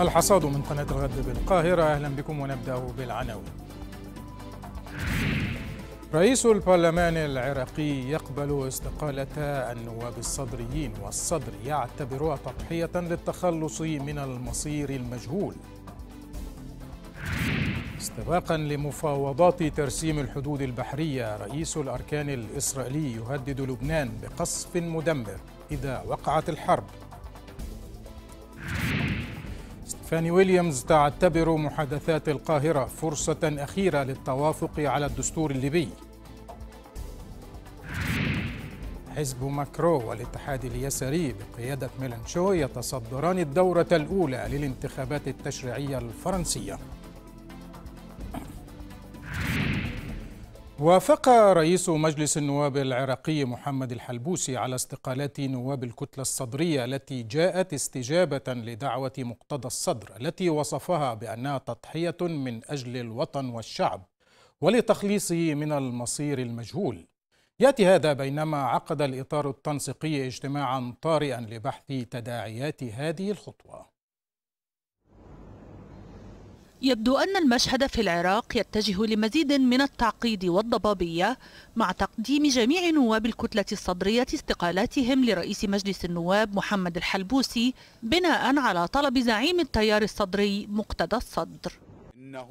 الحصاد من قناة الغد بالقاهرة أهلا بكم ونبدأ بالعناوين رئيس البرلمان العراقي يقبل استقالة النواب الصدريين والصدر يعتبرها تضحية للتخلص من المصير المجهول استباقا لمفاوضات ترسيم الحدود البحرية رئيس الأركان الإسرائيلي يهدد لبنان بقصف مدمر إذا وقعت الحرب فاني ويليامز تعتبر محادثات القاهرة فرصة أخيرة للتوافق على الدستور الليبي حزب ماكرو والاتحاد اليساري بقيادة ميلانشو يتصدران الدورة الأولى للانتخابات التشريعية الفرنسية وافق رئيس مجلس النواب العراقي محمد الحلبوسي على استقالات نواب الكتلة الصدرية التي جاءت استجابة لدعوة مقتضى الصدر التي وصفها بأنها تضحية من أجل الوطن والشعب ولتخليصه من المصير المجهول يأتي هذا بينما عقد الإطار التنسيقي اجتماعا طارئا لبحث تداعيات هذه الخطوة يبدو أن المشهد في العراق يتجه لمزيد من التعقيد والضبابية مع تقديم جميع نواب الكتلة الصدرية استقالاتهم لرئيس مجلس النواب محمد الحلبوسي بناء على طلب زعيم التيار الصدري مقتدى الصدر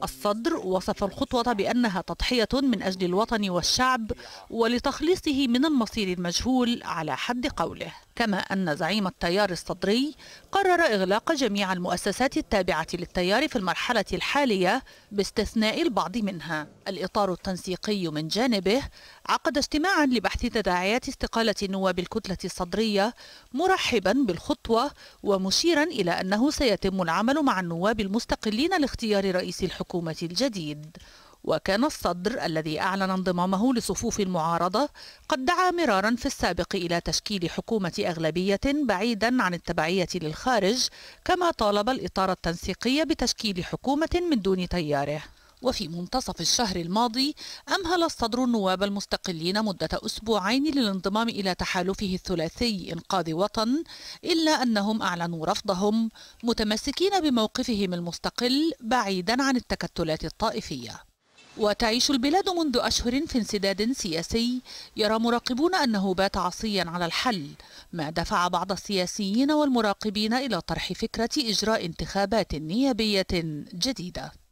الصدر وصف الخطوة بأنها تضحية من أجل الوطن والشعب ولتخليصه من المصير المجهول على حد قوله كما أن زعيم التيار الصدري قرر إغلاق جميع المؤسسات التابعة للتيار في المرحلة الحالية باستثناء البعض منها الإطار التنسيقي من جانبه عقد اجتماعا لبحث تداعيات استقالة نواب الكتلة الصدرية مرحبا بالخطوة ومشيرا إلى أنه سيتم العمل مع النواب المستقلين لاختيار رئيس الحكومة الجديد وكان الصدر الذي أعلن انضمامه لصفوف المعارضة قد دعا مرارا في السابق إلى تشكيل حكومة أغلبية بعيدا عن التبعية للخارج كما طالب الإطار التنسيقي بتشكيل حكومة من دون تياره وفي منتصف الشهر الماضي أمهل الصدر النواب المستقلين مدة أسبوعين للانضمام إلى تحالفه الثلاثي إنقاذ وطن إلا أنهم أعلنوا رفضهم متمسكين بموقفهم المستقل بعيدا عن التكتلات الطائفية وتعيش البلاد منذ أشهر في انسداد سياسي يرى مراقبون أنه بات عصيا على الحل ما دفع بعض السياسيين والمراقبين إلى طرح فكرة إجراء انتخابات نيابية جديدة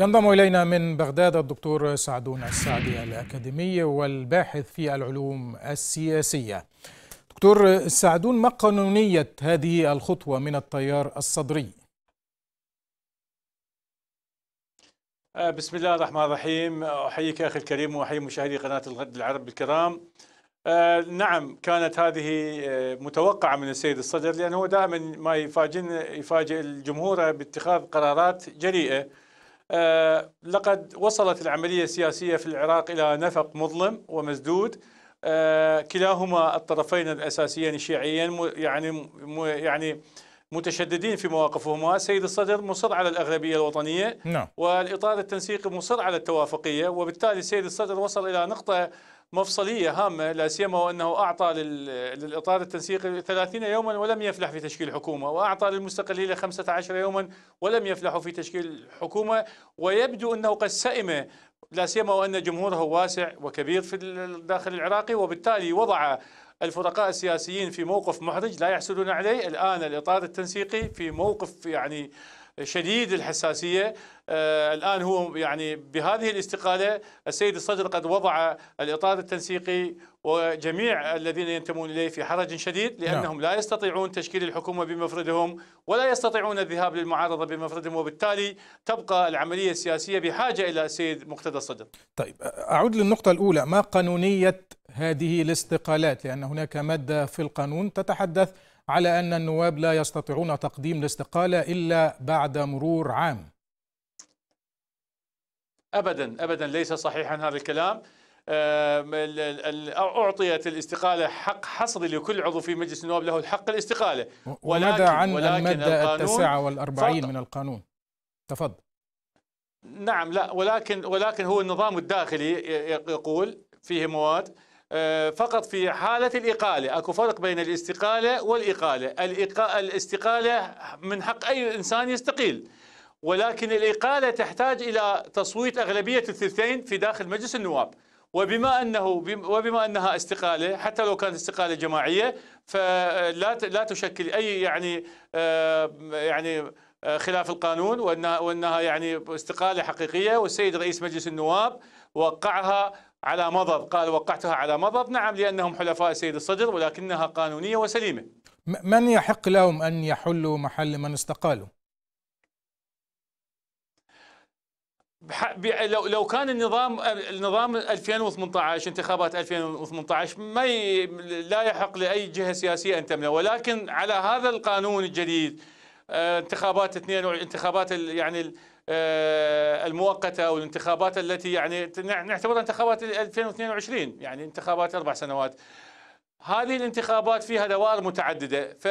ينضم إلينا من بغداد الدكتور سعدون السعدي الأكاديمي والباحث في العلوم السياسية دكتور سعدون ما قانونية هذه الخطوة من التيار الصدري؟ آه، بسم الله الرحمن الرحيم أحييك أخي الكريم وأحيي مشاهدي قناة الغد العرب الكرام آه، نعم كانت هذه آه، متوقعة من السيد الصدر لأنه دائما ما يفاجئ يفاجئ الجمهور باتخاذ قرارات جريئة آه، لقد وصلت العملية السياسية في العراق إلى نفق مظلم ومسدود آه، كلاهما الطرفين الأساسيين الشيعيين يعني يعني متشددين في مواقفهما السيد الصدر مصر على الأغلبية الوطنية نعم. والإطار التنسيقي مصر على التوافقية وبالتالي السيد الصدر وصل إلى نقطة مفصلية هامة لا سيما وأنه أعطى للإطار التنسيقي 30 يوما ولم يفلح في تشكيل حكومة وأعطى للمستقلين 15 يوما ولم يفلحوا في تشكيل حكومة ويبدو أنه قد سئم لا سيما وأن جمهوره واسع وكبير في الداخل العراقي وبالتالي وضع الفرقاء السياسيين في موقف محرج لا يحصلون عليه الآن الإطار التنسيقي في موقف يعني شديد الحساسية آه، الآن هو يعني بهذه الاستقالة السيد الصدر قد وضع الإطار التنسيقي وجميع الذين ينتمون إليه في حرج شديد نعم. لأنهم لا يستطيعون تشكيل الحكومة بمفردهم ولا يستطيعون الذهاب للمعارضة بمفردهم وبالتالي تبقى العملية السياسية بحاجة إلى السيد مقتدى الصدر طيب أعود للنقطة الأولى ما قانونية هذه الاستقالات لأن هناك مادة في القانون تتحدث على أن النواب لا يستطيعون تقديم الاستقالة إلا بعد مرور عام أبدا أبدا ليس صحيحا هذا الكلام أعطيت الاستقالة حق حصري لكل عضو في مجلس النواب له الحق الاستقالة وماذا عن ولكن المادة التاسعة والأربعين من القانون تفضل نعم لا ولكن ولكن هو النظام الداخلي يقول فيه مواد آه، فقط في حالة الإقالة أكو فرق بين الاستقالة والإقالة الاستقالة من حق أي إنسان يستقيل ولكن الإقالة تحتاج إلى تصويت أغلبية الثلثين في داخل مجلس النواب وبما انه وبما انها استقاله حتى لو كانت استقاله جماعيه فلا لا تشكل اي يعني آه، يعني آه، خلاف القانون وانها وانها يعني استقاله حقيقيه والسيد رئيس مجلس النواب وقعها على مضض قال وقعتها على مضض نعم لأنهم حلفاء السيد الصدر ولكنها قانونية وسليمة من يحق لهم أن يحلوا محل من استقالوا؟ لو لو كان النظام النظام 2018 انتخابات 2018 ما ي... لا يحق لاي جهه سياسيه ان تمنع ولكن على هذا القانون الجديد آه، انتخابات 22 انتخابات يعني آه، المؤقته والانتخابات التي يعني نعتبرها انتخابات 2022 يعني انتخابات اربع سنوات هذه الانتخابات فيها دوائر متعدده ف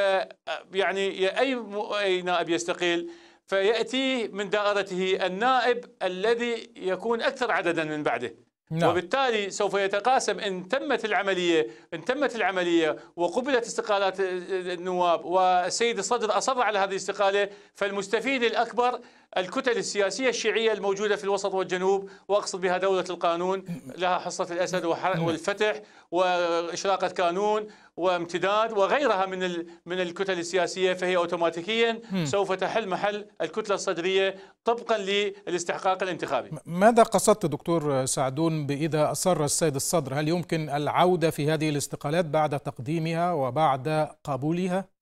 يعني اي اي نائب يستقيل فياتي من دائرته النائب الذي يكون اكثر عددا من بعده نعم. وبالتالي سوف يتقاسم ان تمت العمليه ان تمت العمليه وقبلت استقالات النواب والسيد الصدر اصر على هذه الاستقاله فالمستفيد الاكبر الكتل السياسية الشيعية الموجودة في الوسط والجنوب وأقصد بها دولة القانون لها حصة الأسد والفتح وإشراقة كانون وامتداد وغيرها من من الكتل السياسية فهي أوتوماتيكيا سوف تحل محل الكتلة الصدرية طبقا للاستحقاق الانتخابي ماذا قصدت دكتور سعدون بإذا أصر السيد الصدر هل يمكن العودة في هذه الاستقالات بعد تقديمها وبعد قبولها؟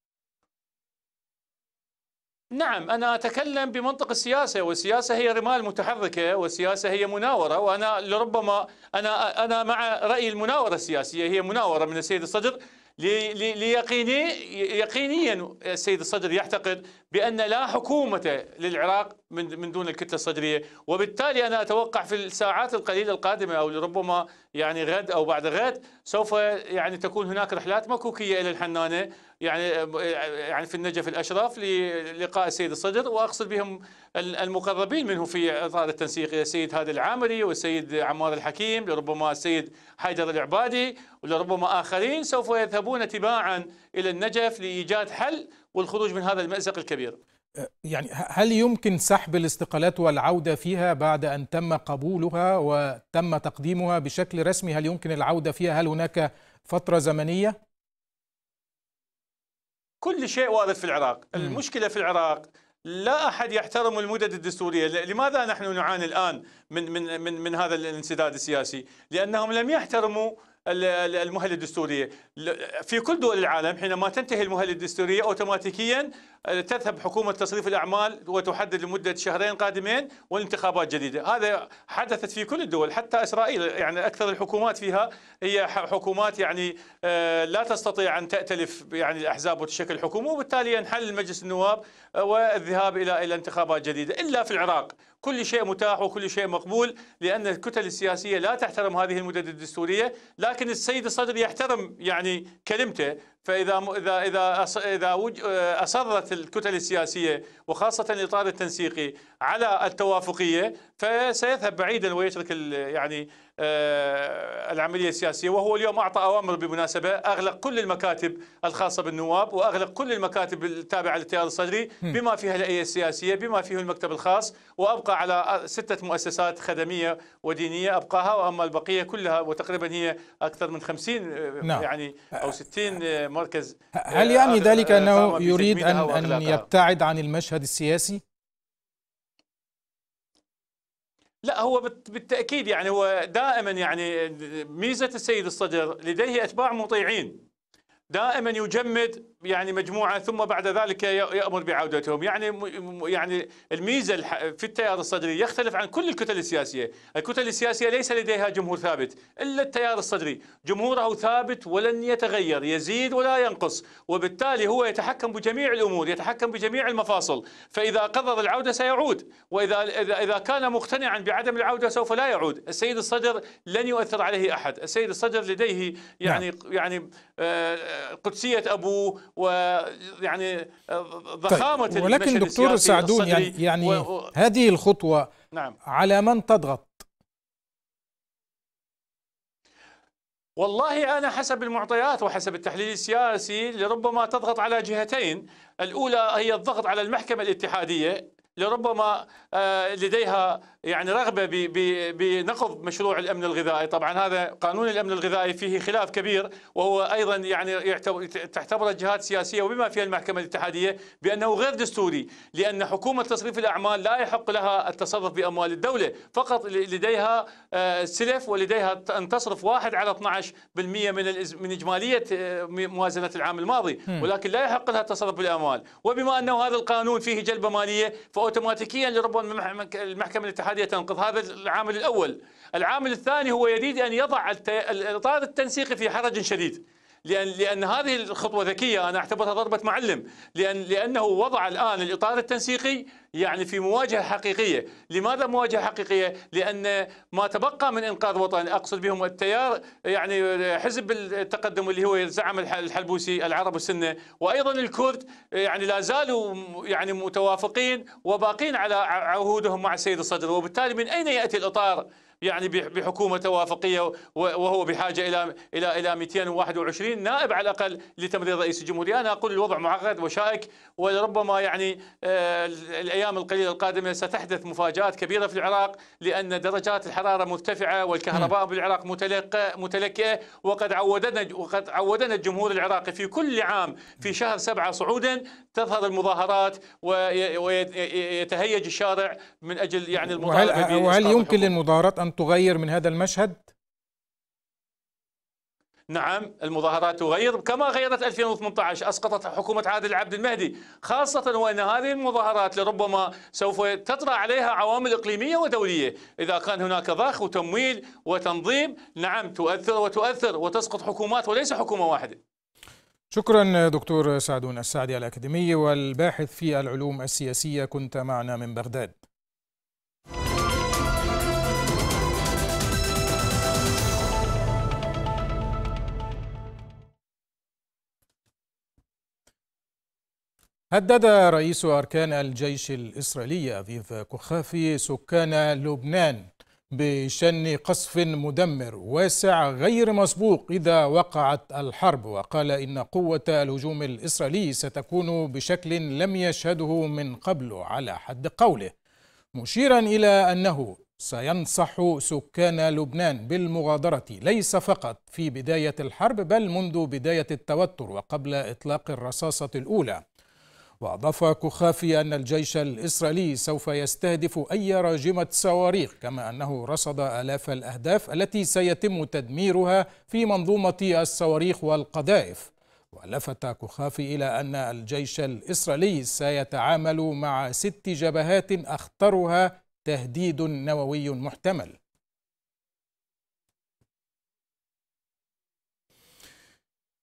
نعم أنا أتكلم بمنطق السياسة والسياسة هي رمال متحركة والسياسة هي مناورة وأنا لربما أنا أنا مع رأي المناورة السياسية هي مناورة من السيد الصدر ليقيني يقينيا السيد الصدر يعتقد بأن لا حكومة للعراق من من دون الكتلة الصدرية وبالتالي أنا أتوقع في الساعات القليلة القادمة أو لربما يعني غد أو بعد غد سوف يعني تكون هناك رحلات مكوكية إلى الحنانة يعني يعني في النجف الاشراف للقاء السيد الصدر واقصد بهم المقربين منه في اطار التنسيق السيد هادي العامري والسيد عمار الحكيم لربما السيد حيدر العبادي ولربما اخرين سوف يذهبون تباعا الى النجف لايجاد حل والخروج من هذا المازق الكبير. أه، يعني هل يمكن سحب الاستقالات والعودة فيها بعد أن تم قبولها وتم تقديمها بشكل رسمي هل يمكن العودة فيها هل هناك فترة زمنية؟ كل شيء وارد في العراق المشكلة في العراق لا احد يحترم المدد الدستوريه، لماذا نحن نعاني الان من من من, من هذا الانسداد السياسي؟ لانهم لم يحترموا المهله الدستوريه في كل دول العالم حينما تنتهي المهله الدستوريه اوتوماتيكيا آه، تذهب حكومه تصريف الاعمال وتحدد لمده شهرين قادمين والانتخابات جديده هذا حدثت في كل الدول حتى اسرائيل يعني اكثر الحكومات فيها هي حكومات يعني آه، لا تستطيع ان تاتلف يعني الاحزاب وتشكل حكومه وبالتالي ينحل مجلس النواب آه، والذهاب الى الى انتخابات جديده الا في العراق كل شيء متاح وكل شيء مقبول لأن الكتل السياسية لا تحترم هذه المدد الدستورية لكن السيد الصدر يحترم يعني كلمته فاذا اذا اذا اذا آه، اصرت الكتل السياسيه وخاصه الاطار التنسيقي على التوافقيه فسيذهب بعيدا ويترك يعني آه، العمليه السياسيه وهو اليوم اعطى اوامر بمناسبه اغلق كل المكاتب الخاصه بالنواب واغلق كل المكاتب التابعه للتيار الصدري بما فيها الهيئه السياسيه بما فيه المكتب الخاص وابقى على آه، سته مؤسسات خدميه ودينيه ابقاها واما البقيه كلها وتقريبا هي اكثر من 50 نعم. يعني او 60 المركز هل يعني ذلك أنه يريد أن, أن يبتعد عن المشهد السياسي؟ لا هو بالتأكيد يعني هو دائما يعني ميزة السيد الصدر لديه أتباع مطيعين دائما يجمد يعني مجموعه ثم بعد ذلك يامر بعودتهم يعني يعني الميزه في التيار الصدري يختلف عن كل الكتل السياسيه، الكتل السياسيه ليس لديها جمهور ثابت الا التيار الصدري، جمهوره ثابت ولن يتغير يزيد ولا ينقص، وبالتالي هو يتحكم بجميع الامور، يتحكم بجميع المفاصل، فاذا قرر العوده سيعود، واذا اذا كان مقتنعا بعدم العوده سوف لا يعود، السيد الصدر لن يؤثر عليه احد، السيد الصدر لديه يعني نعم. يعني آه، قدسيه ابوه ويعني آه، طيب، ضخامه طيب. ولكن دكتور سعدون يعني, يعني و... هذه الخطوه نعم. على من تضغط والله أنا حسب المعطيات وحسب التحليل السياسي لربما تضغط على جهتين الأولى هي الضغط على المحكمة الاتحادية لربما آه، لديها يعني رغبه بنقض مشروع الامن الغذائي، طبعا هذا قانون الامن الغذائي فيه خلاف كبير وهو ايضا يعني تعتبر الجهات السياسيه وبما فيها المحكمه الاتحاديه بانه غير دستوري، لان حكومه تصريف الاعمال لا يحق لها التصرف باموال الدوله، فقط لديها آه، سلف ولديها ان تصرف 1 على 12% من من اجماليه آه، موازنه العام الماضي، ولكن لا يحق لها التصرف بالاموال، وبما انه هذا القانون فيه جلبه ماليه فأ اوتوماتيكيا لربما المحكمه الاتحاديه تنقض هذا العامل الاول العامل الثاني هو يريد ان يضع الاطار التنسيقي في حرج شديد لأن لأن هذه الخطوة ذكية أنا أعتبرها ضربة معلم لأن لأنه وضع الآن الإطار التنسيقي يعني في مواجهة حقيقية لماذا مواجهة حقيقية؟ لأن ما تبقى من إنقاذ وطن أقصد بهم التيار يعني حزب التقدم اللي هو زعم الحلبوسي العرب والسنة وأيضا الكرد يعني لا زالوا يعني متوافقين وباقين على عهودهم مع السيد الصدر وبالتالي من أين يأتي الإطار؟ يعني بحكومه توافقيه وهو بحاجه الى الى الى 221 نائب على الاقل لتمرير رئيس الجمهوريه، انا اقول الوضع معقد وشائك ولربما يعني آه، الايام القليله القادمه ستحدث مفاجات كبيره في العراق لان درجات الحراره مرتفعه والكهرباء بالعراق متلكئه وقد عودنا وقد عودنا الجمهور العراقي في كل عام في شهر سبعه صعودا تظهر المظاهرات ويتهيج الشارع من اجل يعني المطالبه وهل, وهل يمكن للمظاهرات أن تغير من هذا المشهد؟ نعم المظاهرات تغير كما غيرت 2018 اسقطت حكومه عادل عبد المهدي خاصه وان هذه المظاهرات لربما سوف تطرا عليها عوامل اقليميه ودوليه اذا كان هناك ضخ وتمويل وتنظيم نعم تؤثر وتؤثر وتسقط حكومات وليس حكومه واحده شكرا دكتور سعدون السعدي الاكاديمي والباحث في العلوم السياسيه كنت معنا من بغداد هدد رئيس أركان الجيش الإسرائيلي أفيف كخافي سكان لبنان بشن قصف مدمر واسع غير مسبوق إذا وقعت الحرب وقال إن قوة الهجوم الإسرائيلي ستكون بشكل لم يشهده من قبل على حد قوله مشيرا إلى أنه سينصح سكان لبنان بالمغادرة ليس فقط في بداية الحرب بل منذ بداية التوتر وقبل إطلاق الرصاصة الأولى وأضاف كخافي أن الجيش الإسرائيلي سوف يستهدف أي راجمة صواريخ كما أنه رصد آلاف الأهداف التي سيتم تدميرها في منظومة الصواريخ والقذائف ولفت كخافي إلى أن الجيش الإسرائيلي سيتعامل مع ست جبهات أخطرها تهديد نووي محتمل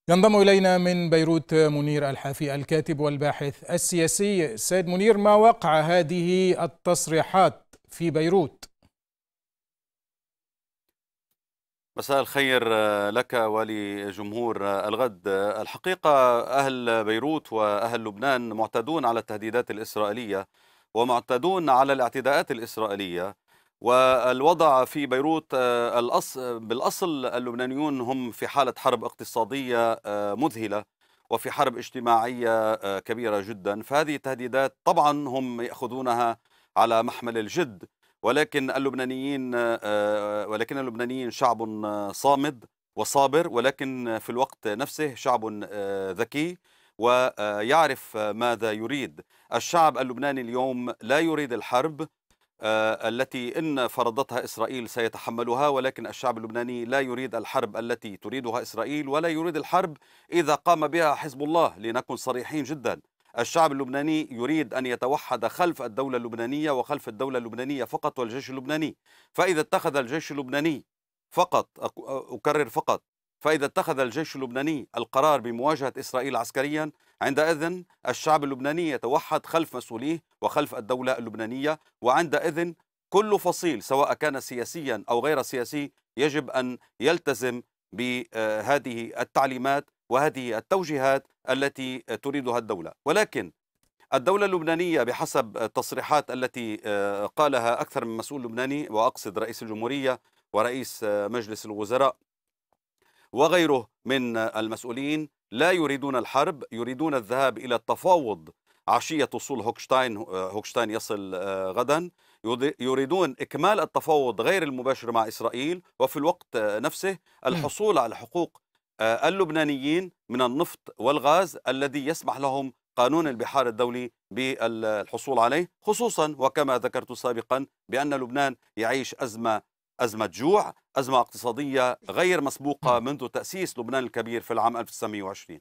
ينضم إلينا من بيروت منير الحافي الكاتب والباحث السياسي سيد منير ما وقع هذه التصريحات في بيروت مساء الخير آه، لك ولجمهور آه، الغد آه، الحقيقة أهل بيروت وأهل لبنان معتدون على التهديدات الإسرائيلية ومعتدون على الاعتداءات الإسرائيلية والوضع في بيروت آه، بالأصل اللبنانيون هم في حالة حرب اقتصادية آه، مذهلة وفي حرب اجتماعية آه، كبيرة جدا فهذه التهديدات طبعا هم يأخذونها على محمل الجد ولكن اللبنانيين ولكن اللبنانيين شعب صامد وصابر ولكن في الوقت نفسه شعب ذكي ويعرف ماذا يريد الشعب اللبناني اليوم لا يريد الحرب آه، التي إن فرضتها إسرائيل سيتحملها ولكن الشعب اللبناني لا يريد الحرب التي تريدها إسرائيل ولا يريد الحرب إذا قام بها حزب الله لنكن صريحين جدا الشعب اللبناني يريد أن يتوحد خلف الدولة اللبنانية وخلف الدولة اللبنانية فقط والجيش اللبناني فإذا اتخذ الجيش اللبناني فقط أكرر فقط فإذا اتخذ الجيش اللبناني القرار بمواجهة إسرائيل عسكريا عندئذ الشعب اللبناني يتوحد خلف مسؤوليه وخلف الدولة اللبنانية وعندئذ كل فصيل سواء كان سياسيا أو غير سياسي يجب أن يلتزم بهذه التعليمات وهذه التوجيهات التي تريدها الدولة ولكن الدولة اللبنانية بحسب التصريحات التي آه، قالها أكثر من مسؤول لبناني وأقصد رئيس الجمهورية ورئيس آه، مجلس الوزراء وغيره من المسؤولين لا يريدون الحرب يريدون الذهاب إلى التفاوض عشية وصول هوكشتاين هوكشتاين يصل آه، غدا يريدون إكمال التفاوض غير المباشر مع إسرائيل وفي الوقت آه، نفسه نعم. الحصول على حقوق آه، اللبنانيين من النفط والغاز الذي يسمح لهم قانون البحار الدولي بالحصول عليه خصوصا وكما ذكرت سابقا بأن لبنان يعيش أزمة أزمة جوع أزمة اقتصادية غير مسبوقة منذ تأسيس لبنان الكبير في العام 1920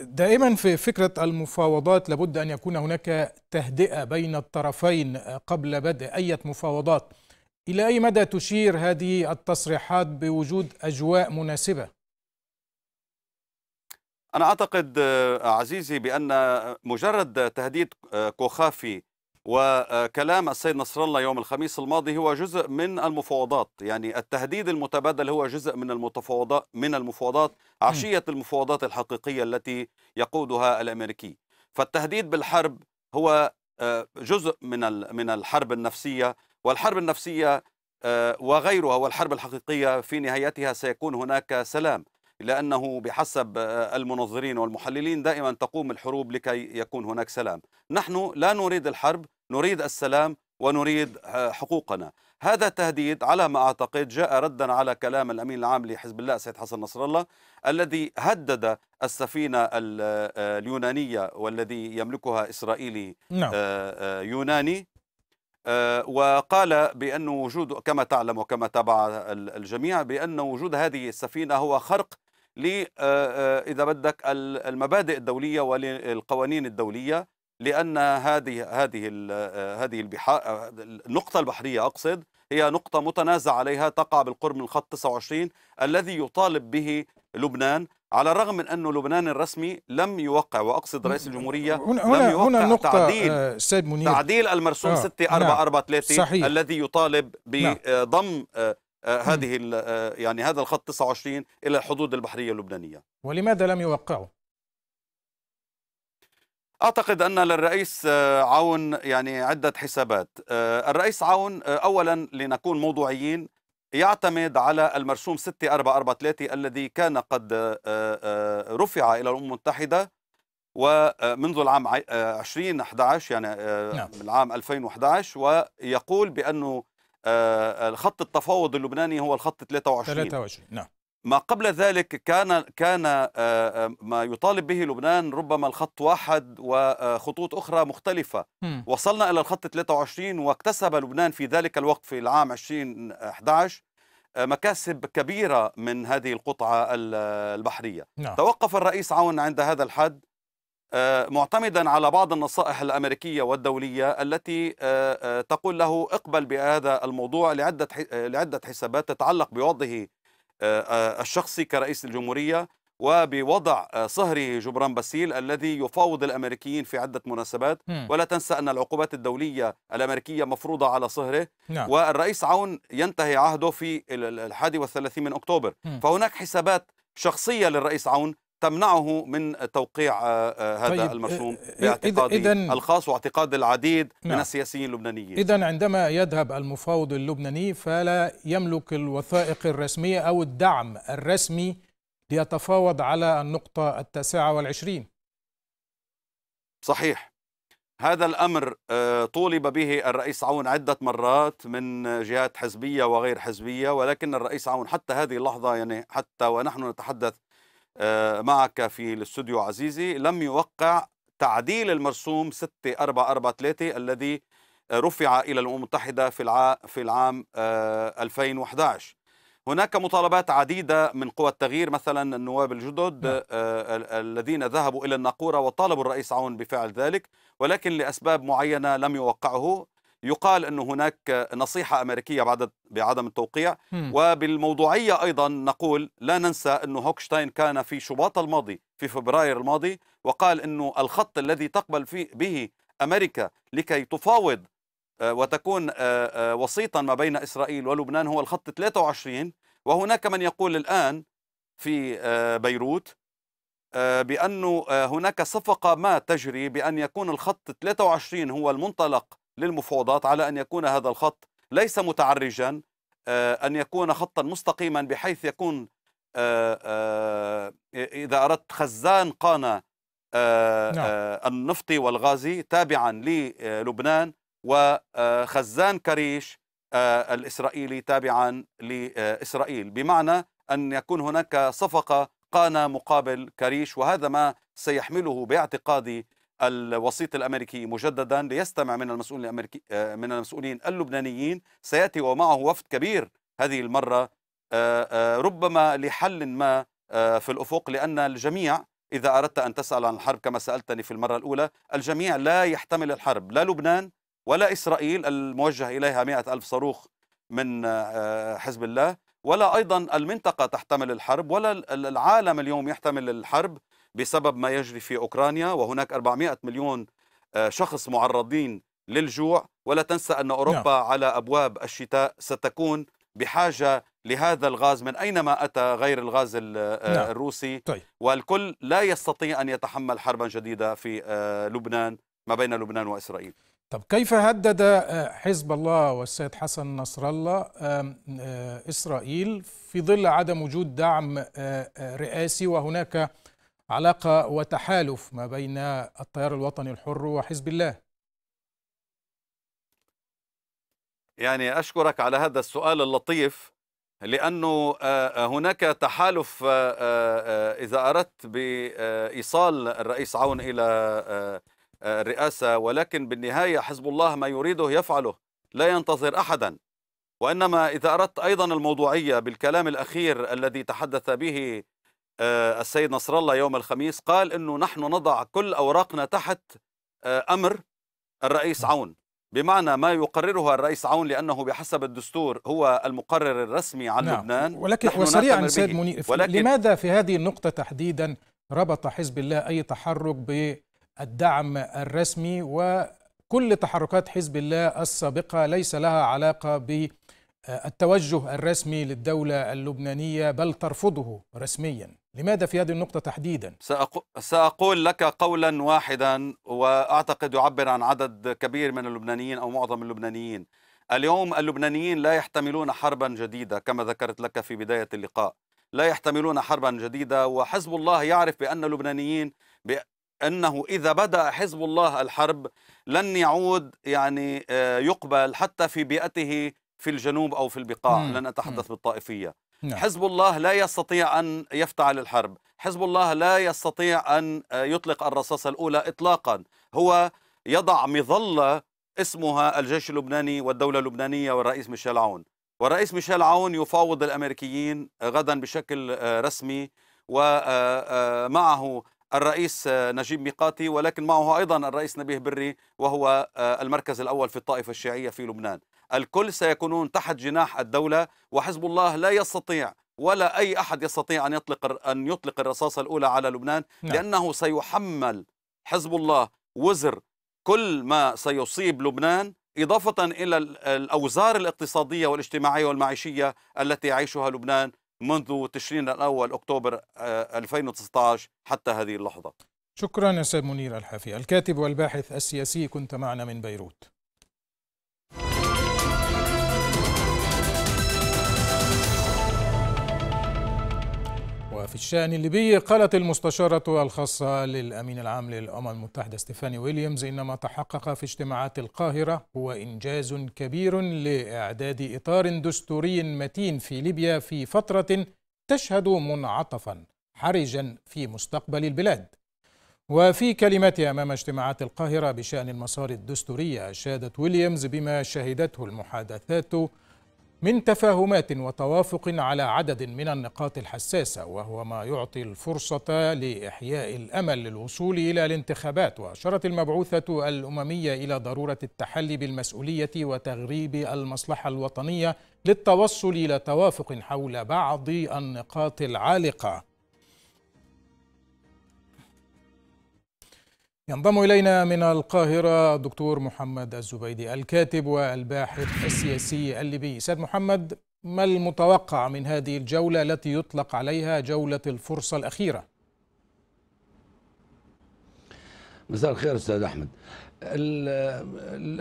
دائما في فكرة المفاوضات لابد أن يكون هناك تهدئة بين الطرفين قبل بدء أي مفاوضات إلى أي مدى تشير هذه التصريحات بوجود أجواء مناسبة؟ أنا أعتقد آه، عزيزي بأن مجرد تهديد آه، كوخافي وكلام السيد نصر الله يوم الخميس الماضي هو جزء من المفاوضات يعني التهديد المتبادل هو جزء من المتفاوضات من المفاوضات عشية المفاوضات الحقيقية التي يقودها الأمريكي فالتهديد بالحرب هو آه، جزء من من الحرب النفسية والحرب النفسية آه، وغيرها والحرب الحقيقية في نهايتها سيكون هناك سلام لأنه بحسب آه، المنظرين والمحللين دائما تقوم الحروب لكي يكون هناك سلام نحن لا نريد الحرب نريد السلام ونريد آه، حقوقنا هذا تهديد على ما أعتقد جاء ردا على كلام الأمين العام لحزب الله سيد حسن نصر الله الذي هدد السفينة آه، اليونانية والذي يملكها إسرائيلي نعم. آه، يوناني وقال بأن وجود كما تعلم وكما تابع الجميع بأن وجود هذه السفينة هو خرق ل إذا بدك المبادئ الدولية والقوانين الدولية لان هذه هذه هذه البحار النقطه البحريه اقصد هي نقطه متنازع عليها تقع بالقرب من الخط 29 الذي يطالب به لبنان على الرغم من انه لبنان الرسمي لم يوقع واقصد رئيس الجمهوريه هنا لم يوقع هنا النقطة تعديل السيد آه، منير تعديل المرسوم آه 6443 نعم. الذي يطالب نعم. بضم نعم. هذه يعني هذا الخط 29 الى الحدود البحريه اللبنانيه ولماذا لم يوقعوا اعتقد ان للرئيس آه، عون يعني عده حسابات آه، الرئيس عون آه، اولا لنكون موضوعيين يعتمد على المرسوم 6443 الذي كان قد رفع الى الامم المتحده ومنذ العام 2011 يعني نعم. العام 2011 ويقول بانه الخط التفاوض اللبناني هو الخط 23 23 نعم ما قبل ذلك كان كان آه، آه، ما يطالب به لبنان ربما الخط واحد وخطوط اخرى مختلفه وصلنا الى الخط 23 واكتسب لبنان في ذلك الوقت في العام 2011 آه، مكاسب كبيره من هذه القطعه البحريه نعم. توقف الرئيس عون عند هذا الحد معتمدا على بعض النصائح الامريكيه والدوليه التي تقول له اقبل بهذا الموضوع لعده لعده حسابات تتعلق بوضعه آه، آه، الشخصي كرئيس الجمهورية وبوضع آه، صهره جبران باسيل الذي يفاوض الامريكيين في عده مناسبات م. ولا تنسى ان العقوبات الدوليه الامريكيه مفروضه على صهره نعم. والرئيس عون ينتهي عهده في الحادي والثلاثين من اكتوبر م. فهناك حسابات شخصيه للرئيس عون تمنعه من توقيع آه، آه، هذا طيب المرسوم آه، باعتقادي إذن الخاص واعتقاد العديد نعم من السياسيين اللبنانيين إذا عندما يذهب المفاوض اللبناني فلا يملك الوثائق الرسمية أو الدعم الرسمي ليتفاوض على النقطة التاسعة والعشرين صحيح هذا الأمر طولب به الرئيس عون عدة مرات من جهات حزبية وغير حزبية ولكن الرئيس عون حتى هذه اللحظة يعني حتى ونحن نتحدث آه، معك في الاستوديو عزيزي لم يوقع تعديل المرسوم 6443 الذي رفع إلى الأمم المتحدة في العام في العام 2011 آه، هناك مطالبات عديدة من قوى التغيير مثلا النواب الجدد نعم. آه، الذين ذهبوا إلى الناقورة وطالبوا الرئيس عون بفعل ذلك ولكن لأسباب معينة لم يوقعه يقال أن هناك نصيحة أمريكية بعد بعدم التوقيع وبالموضوعية أيضا نقول لا ننسى أن هوكشتاين كان في شباط الماضي في فبراير الماضي وقال أنه الخط الذي تقبل فيه به أمريكا لكي تفاوض آه، وتكون آه، آه، وسيطا ما بين إسرائيل ولبنان هو الخط 23 وهناك من يقول الآن في بيروت بأن هناك صفقة ما تجري بأن يكون الخط 23 هو المنطلق للمفاوضات على أن يكون هذا الخط ليس متعرجا آه، أن يكون خطا مستقيما بحيث يكون آه، آه، إذا أردت خزان قانا نعم. النفطي والغازي تابعا للبنان وخزان كريش الإسرائيلي تابعا لإسرائيل بمعنى أن يكون هناك صفقة قانا مقابل كريش وهذا ما سيحمله باعتقادي الوسيط الامريكي مجددا ليستمع من المسؤول الامريكي آه، من المسؤولين اللبنانيين سياتي ومعه وفد كبير هذه المره آه، آه، ربما لحل ما في الافق لان الجميع اذا اردت ان تسال عن الحرب كما سالتني في المره الاولى الجميع لا يحتمل الحرب لا لبنان ولا اسرائيل الموجه اليها مئة الف صاروخ من حزب الله ولا ايضا المنطقه تحتمل الحرب ولا العالم اليوم يحتمل الحرب بسبب ما يجري في أوكرانيا وهناك 400 مليون آه، شخص معرضين للجوع ولا تنسى أن أوروبا نعم. على أبواب الشتاء ستكون بحاجة لهذا الغاز من أينما أتى غير الغاز آه، نعم. الروسي طيب. والكل لا يستطيع أن يتحمل حربا جديدة في آه، لبنان ما بين لبنان وإسرائيل طب كيف هدد حزب الله والسيد حسن نصر الله إسرائيل في ظل عدم وجود دعم رئاسي وهناك علاقة وتحالف ما بين التيار الوطني الحر وحزب الله يعني أشكرك على هذا السؤال اللطيف لأنه آه، آه، هناك تحالف آه، إذا أردت بإيصال الرئيس عون إلى الرئاسة ولكن بالنهاية حزب الله ما يريده يفعله لا ينتظر أحدا وإنما إذا أردت أيضا الموضوعية بالكلام الأخير الذي تحدث به آه، السيد نصر الله يوم الخميس قال أنه نحن نضع كل أوراقنا تحت آه، أمر الرئيس نعم. عون بمعنى ما يقررها الرئيس عون لأنه بحسب الدستور هو المقرر الرسمي عن نعم. لبنان ولكن وسريعا سيد منير ولكن لماذا في هذه النقطة تحديدا ربط حزب الله أي تحرك بالدعم الرسمي وكل تحركات حزب الله السابقة ليس لها علاقة بالتوجه الرسمي للدولة اللبنانية بل ترفضه رسميا لماذا في هذه النقطة تحديدا؟ سأقو... سأقول لك قولا واحدا وأعتقد يعبر عن عدد كبير من اللبنانيين أو معظم اللبنانيين اليوم اللبنانيين لا يحتملون حربا جديدة كما ذكرت لك في بداية اللقاء لا يحتملون حربا جديدة وحزب الله يعرف بأن اللبنانيين بأنه إذا بدأ حزب الله الحرب لن يعود يعني آه، يقبل حتى في بيئته في الجنوب أو في البقاع لن أتحدث بالطائفية نعم. حزب الله لا يستطيع أن يفتعل الحرب حزب الله لا يستطيع أن آه، يطلق الرصاصة الأولى إطلاقا هو يضع مظلة اسمها الجيش اللبناني والدولة اللبنانية والرئيس ميشيل عون والرئيس ميشيل عون يفاوض الأمريكيين غدا بشكل آه، رسمي ومعه آه، الرئيس نجيب ميقاتي ولكن معه أيضا الرئيس نبيه بري وهو المركز الأول في الطائفة الشيعية في لبنان الكل سيكونون تحت جناح الدولة وحزب الله لا يستطيع ولا أي أحد يستطيع أن يطلق أن يطلق الرصاصة الأولى على لبنان نعم. لأنه سيحمل حزب الله وزر كل ما سيصيب لبنان إضافة إلى الأوزار الاقتصادية والاجتماعية والمعيشية التي يعيشها لبنان منذ تشرين الأول أكتوبر 2019 آه، حتى هذه اللحظة شكرا يا سيد منير الحافي الكاتب والباحث السياسي كنت معنا من بيروت وفي الشأن الليبي قالت المستشارة الخاصة للأمين العام للأمم المتحدة ستيفاني ويليامز إن ما تحقق في اجتماعات القاهرة هو إنجاز كبير لإعداد إطار دستوري متين في ليبيا في فترة تشهد منعطفا حرجا في مستقبل البلاد وفي كلمتها أمام اجتماعات القاهرة بشأن المسار الدستوري أشادت ويليامز بما شهدته المحادثات من تفاهمات وتوافق على عدد من النقاط الحساسة وهو ما يعطي الفرصة لإحياء الأمل للوصول إلى الانتخابات وأشارت المبعوثة الأممية إلى ضرورة التحلي بالمسؤولية وتغريب المصلحة الوطنية للتوصل إلى توافق حول بعض النقاط العالقة ينضم إلينا من القاهرة الدكتور محمد الزبيدي الكاتب والباحث السياسي الليبي سيد محمد ما المتوقع من هذه الجولة التي يطلق عليها جولة الفرصة الأخيرة مساء الخير أستاذ أحمد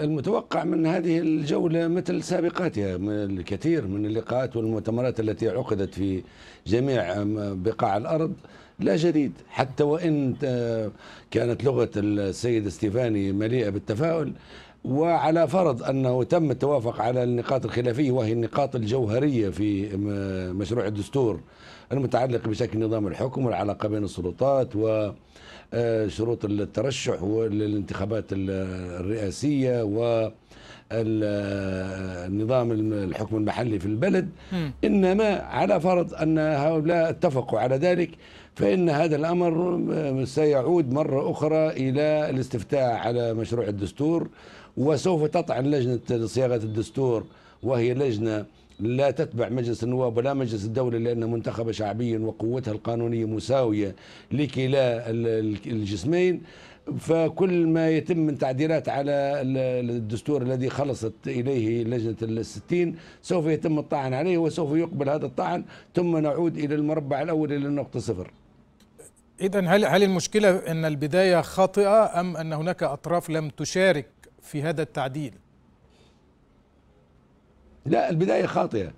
المتوقع من هذه الجولة مثل سابقاتها الكثير من اللقاءات والمؤتمرات التي عقدت في جميع بقاع الأرض لا جديد حتى وإن آه، كانت لغة السيد ستيفاني مليئة بالتفاؤل وعلى فرض أنه تم التوافق على النقاط الخلافية وهي النقاط الجوهرية في مشروع الدستور المتعلق بشكل نظام الحكم والعلاقة بين السلطات وشروط آه، الترشح للانتخابات الرئاسية و آه، النظام الحكم المحلي في البلد انما على فرض ان هؤلاء اتفقوا على ذلك فإن هذا الأمر سيعود مرة أخرى إلى الاستفتاء على مشروع الدستور وسوف تطعن لجنة صياغة الدستور وهي لجنة لا تتبع مجلس النواب ولا مجلس الدولة لأنها منتخبة شعبيا وقوتها القانونية مساوية لكلا الجسمين فكل ما يتم من تعديلات على الدستور الذي خلصت إليه لجنة الستين سوف يتم الطعن عليه وسوف يقبل هذا الطعن ثم نعود إلى المربع الأول إلى النقطة صفر إذا هل هل المشكلة أن البداية خاطئة أم أن هناك أطراف لم تشارك في هذا التعديل؟ لا البداية خاطئة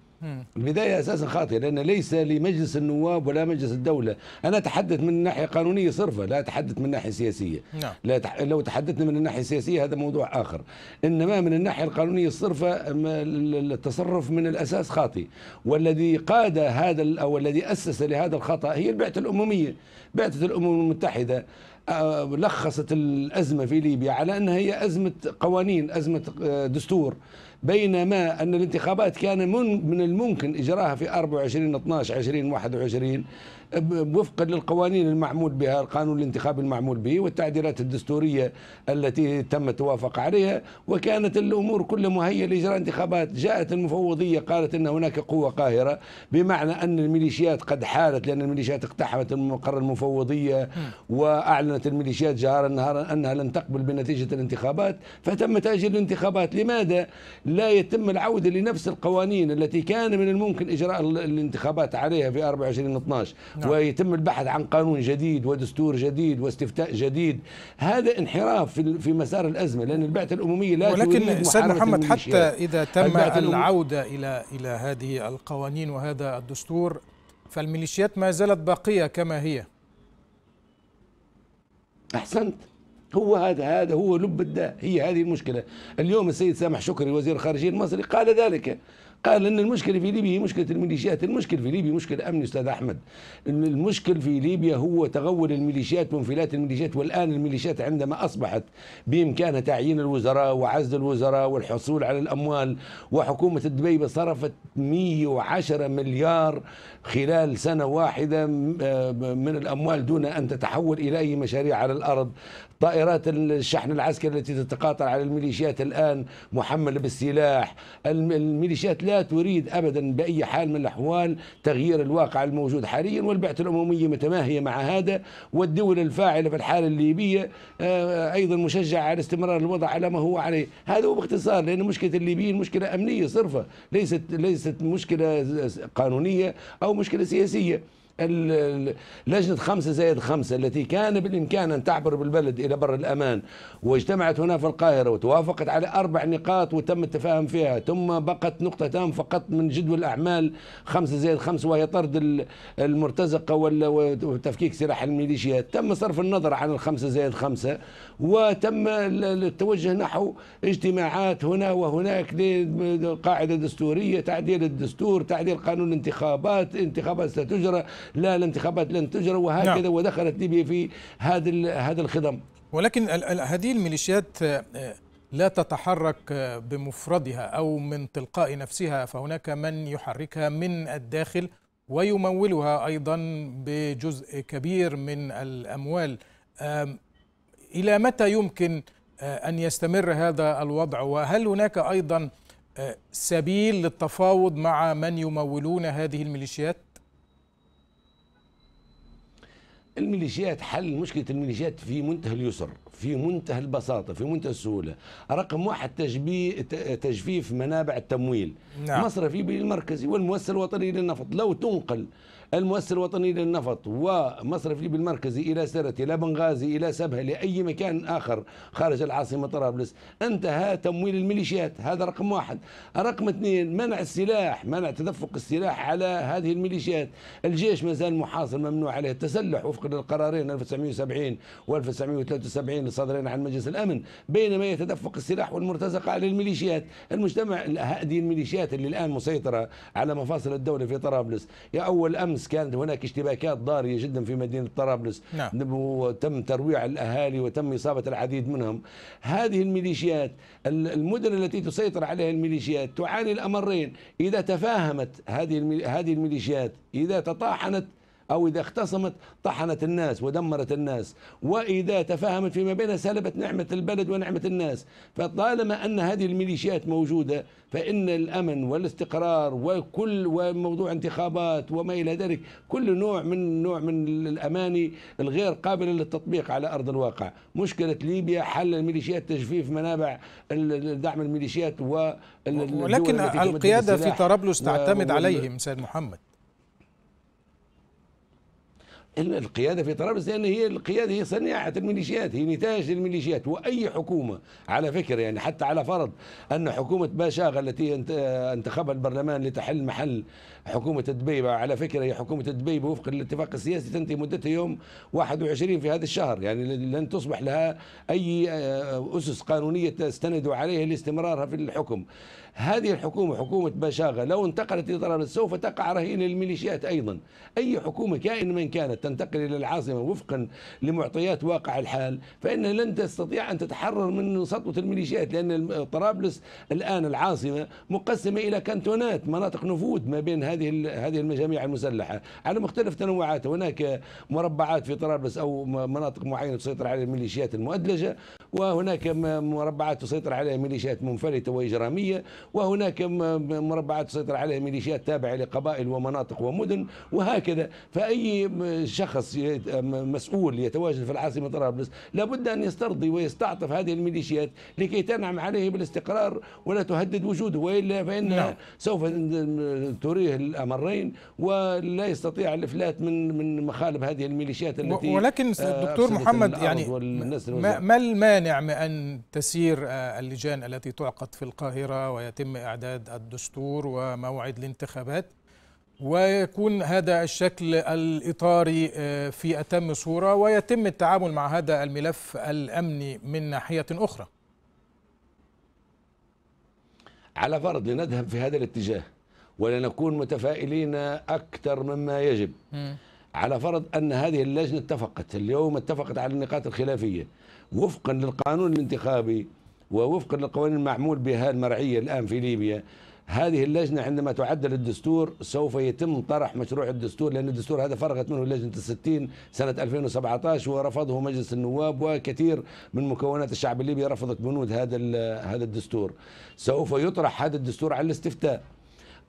البداية أساسا خاطئة لأن ليس لمجلس النواب ولا مجلس الدولة أنا أتحدث من ناحية قانونية صرفة لا أتحدث من ناحية سياسية نعم. لا لو تحدثنا من الناحية السياسية هذا موضوع آخر إنما من الناحية القانونية الصرفة التصرف من الأساس خاطئ والذي قاد هذا أو الذي أسس لهذا الخطأ هي البعثة الأممية بعثة الأمم المتحدة آه، لخصت الأزمة في ليبيا على أنها هي أزمة قوانين أزمة آه، دستور بينما أن الانتخابات كان من, من الممكن إجراها في 24 12 2021 وفقا للقوانين المعمول بها القانون الانتخابي المعمول به والتعديلات الدستورية التي تم التوافق عليها وكانت الأمور كلها مهيئة لإجراء انتخابات جاءت المفوضية قالت أن هناك قوة قاهرة بمعنى أن الميليشيات قد حالت لأن الميليشيات اقتحمت المقر المفوضية وأعلنت الميليشيات جهارا نهارا أنها لن تقبل بنتيجة الانتخابات فتم تأجيل الانتخابات لماذا لا يتم العودة لنفس القوانين التي كان من الممكن إجراء الانتخابات عليها في 24 12 نعم. ويتم البحث عن قانون جديد ودستور جديد واستفتاء جديد هذا انحراف في, في مسار الأزمة لأن البعثة الأممية لا ولكن سيد محمد حتى إذا تم العودة إلى إلى هذه القوانين وهذا الدستور فالميليشيات ما زالت باقية كما هي أحسنت هو هذا هذا هو لب الداء هي هذه المشكلة اليوم السيد سامح شكري وزير الخارجية المصري قال ذلك قال ان المشكله في ليبيا هي مشكله الميليشيات، المشكل في ليبيا مشكلة امني استاذ احمد، المشكل في ليبيا هو تغول الميليشيات وانفلات الميليشيات والان الميليشيات عندما اصبحت بامكانها تعيين الوزراء وعزل الوزراء والحصول على الاموال وحكومه دبي صرفت 110 مليار خلال سنه واحده آه، من الاموال دون ان تتحول الى اي مشاريع على الارض، طائرات الشحن العسكري التي تتقاطع على الميليشيات الآن محملة بالسلاح الميليشيات لا تريد أبدا بأي حال من الأحوال تغيير الواقع الموجود حاليا والبعثة الأممية متماهية مع هذا والدول الفاعلة في الحالة الليبية آه، أيضا مشجعة على استمرار الوضع على ما هو عليه هذا هو باختصار لأن مشكلة الليبيين مشكلة أمنية صرفة ليست ليست مشكلة قانونية أو مشكلة سياسية لجنة خمسة زائد خمسة التي كان بالإمكان أن تعبر بالبلد إلى بر الأمان واجتمعت هنا في القاهرة وتوافقت على أربع نقاط وتم التفاهم فيها ثم بقت نقطتان فقط من جدول أعمال خمسة زائد خمسة وهي طرد المرتزقة وتفكيك سلاح الميليشيات تم صرف النظر عن الخمسة زائد خمسة وتم التوجه نحو اجتماعات هنا وهناك لقاعدة دستورية تعديل الدستور تعديل قانون الانتخابات انتخابات ستجرى لا الانتخابات لن تجرى وهكذا نعم. ودخلت ليبيا في هذا هذا الخضم ولكن هذه الميليشيات آه، آه، لا تتحرك آه، بمفردها او من تلقاء نفسها فهناك من يحركها من الداخل ويمولها ايضا بجزء كبير من الاموال الى متى يمكن ان يستمر هذا الوضع وهل هناك ايضا سبيل للتفاوض مع من يمولون هذه الميليشيات الميليشيات حل مشكله الميليشيات في منتهى اليسر في منتهى البساطه في منتهى السهوله رقم واحد تجفيف منابع التمويل نعم. في بالمركزي والمؤسسه الوطنيه للنفط لو تنقل المؤسسة الوطنية للنفط ومصرف ليبيا المركزي إلى سرتي إلى بنغازي إلى سبه لأي مكان آخر خارج العاصمة طرابلس انتهى تمويل الميليشيات هذا رقم واحد رقم اثنين منع السلاح منع تدفق السلاح على هذه الميليشيات الجيش ما زال محاصر ممنوع عليه التسلح وفقا للقرارين 1970 و1973 الصادرين عن مجلس الأمن بينما يتدفق السلاح والمرتزقة على الميليشيات المجتمع هذه الميليشيات اللي الآن مسيطرة على مفاصل الدولة في طرابلس يا أول أمس كانت هناك اشتباكات ضارية جدا في مدينة طرابلس نعم. نعم. وتم ترويع الأهالي وتم إصابة العديد منهم هذه الميليشيات المدن التي تسيطر عليها الميليشيات تعاني الأمرين إذا تفاهمت هذه الميليشيات إذا تطاحنت أو إذا اختصمت طحنت الناس ودمرت الناس وإذا تفاهمت فيما بينها سلبت نعمة البلد ونعمة الناس فطالما أن هذه الميليشيات موجودة فإن الأمن والاستقرار وكل وموضوع انتخابات وما إلى ذلك كل نوع من نوع من الأماني الغير قابلة للتطبيق على أرض الواقع مشكلة ليبيا حل الميليشيات تجفيف منابع دعم الميليشيات ولكن القيادة في طرابلس تعتمد و... عليهم سيد محمد القياده في طرابلس لان هي القياده هي صنيعه الميليشيات هي نتاج الميليشيات واي حكومه على فكره يعني حتى على فرض ان حكومه باشاغ التي انتخبها البرلمان لتحل محل حكومه الدبيبه على فكره هي حكومه الدبيبه وفق الاتفاق السياسي تنتهي مدتها يوم 21 في هذا الشهر يعني لن تصبح لها اي آه، اسس قانونيه تستند عليها لاستمرارها في الحكم هذه الحكومة حكومة بشاغة لو انتقلت إلى طرابلس سوف تقع رهين الميليشيات أيضا أي حكومة كائن من كانت تنتقل إلى العاصمة وفقا لمعطيات واقع الحال فإنها لن تستطيع أن تتحرر من سطوة الميليشيات لأن طرابلس الآن العاصمة مقسمة إلى كانتونات مناطق نفوذ ما بين هذه هذه المجاميع المسلحة على مختلف تنوعاتها هناك مربعات في طرابلس أو مناطق معينة تسيطر عليها الميليشيات المؤدلجة وهناك مربعات تسيطر عليها ميليشيات منفلتة وإجرامية وهناك مربعات تسيطر عليها ميليشيات تابعة لقبائل ومناطق ومدن وهكذا فأي شخص مسؤول يتواجد في العاصمة طرابلس لابد أن يسترضي ويستعطف هذه الميليشيات لكي تنعم عليه بالاستقرار ولا تهدد وجوده وإلا فإنها نعم. سوف تريه الأمرين ولا يستطيع الإفلات من من مخالب هذه الميليشيات التي ولكن الدكتور آه، محمد يعني ما المانع من أن تسير آه، اللجان التي تعقد في القاهرة ويت يتم إعداد الدستور وموعد الانتخابات ويكون هذا الشكل الإطاري آه، في أتم صورة ويتم التعامل مع هذا الملف الأمني من ناحية أخرى على فرض لنذهب في هذا الاتجاه ولنكون متفائلين أكثر مما يجب م. على فرض أن هذه اللجنة اتفقت اليوم اتفقت على النقاط الخلافية وفقا للقانون الانتخابي ووفقا للقوانين المعمول بها المرعية الآن في ليبيا هذه اللجنة عندما تعدل الدستور سوف يتم طرح مشروع الدستور لأن الدستور هذا فرغت منه لجنة الستين سنة 2017 ورفضه مجلس النواب وكثير من مكونات الشعب الليبي رفضت بنود هذا هذا الدستور سوف يطرح هذا الدستور على الاستفتاء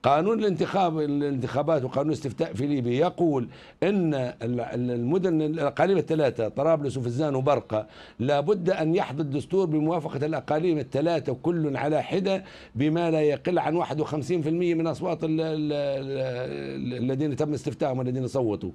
قانون الانتخاب الانتخابات وقانون الاستفتاء في ليبيا يقول ان المدن الاقاليم الثلاثه طرابلس وفزان وبرقه لابد ان يحظى الدستور بموافقه الاقاليم الثلاثه كل على حده بما لا يقل عن 51% من اصوات الذين تم استفتائهم والذين صوتوا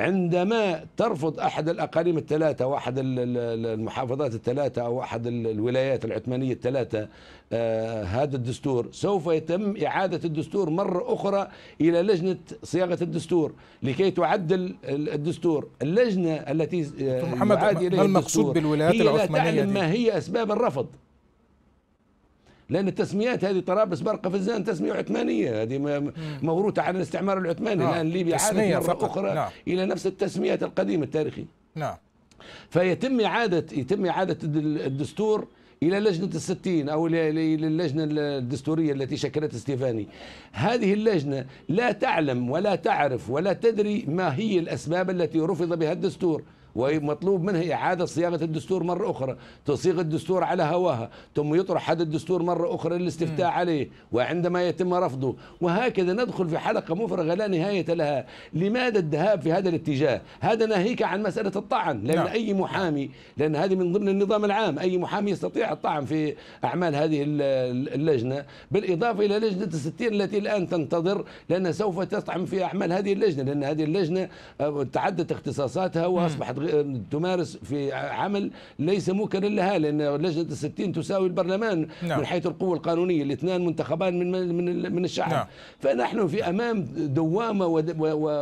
عندما ترفض أحد الأقاليم الثلاثة وأحد المحافظات الثلاثة أو أحد الولايات العثمانية الثلاثة آه، هذا الدستور سوف يتم إعادة الدستور مرة أخرى إلى لجنة صياغة الدستور لكي تعدل الدستور اللجنة التي آه، محمد ما المقصود بالولايات العثمانية هي لا تعلم ما هي أسباب الرفض لان التسميات هذه طرابلس برقه في الزان تسميه عثمانيه هذه موروثه عن الاستعمار العثماني آه، الان ليبيا عادت مره اخرى نعم. الى نفس التسميات القديمه التاريخيه نعم فيتم اعاده يتم اعاده الدستور الى لجنه الستين او الى اللجنه الدستوريه التي شكلت ستيفاني هذه اللجنه لا تعلم ولا تعرف ولا تدري ما هي الاسباب التي رفض بها الدستور ومطلوب منها إعادة صياغة الدستور مرة أخرى تصيغ الدستور على هواها ثم يطرح هذا الدستور مرة أخرى للاستفتاء عليه وعندما يتم رفضه وهكذا ندخل في حلقة مفرغة لا نهاية لها لماذا الذهاب في هذا الاتجاه هذا ناهيك عن مسألة الطعن لأن نعم. أي محامي لأن هذه من ضمن النظام العام أي محامي يستطيع الطعن في أعمال هذه اللجنة بالإضافة إلى لجنة الستين التي الآن تنتظر لأنها سوف تطعن في أعمال هذه اللجنة لأن هذه اللجنة آه، تعدت اختصاصاتها وأصبحت تمارس في عمل ليس موكلا لها لأن لجنة الستين تساوي البرلمان نعم. من حيث القوة القانونية الاثنان منتخبان من من من الشعب نعم. فنحن في أمام دوامة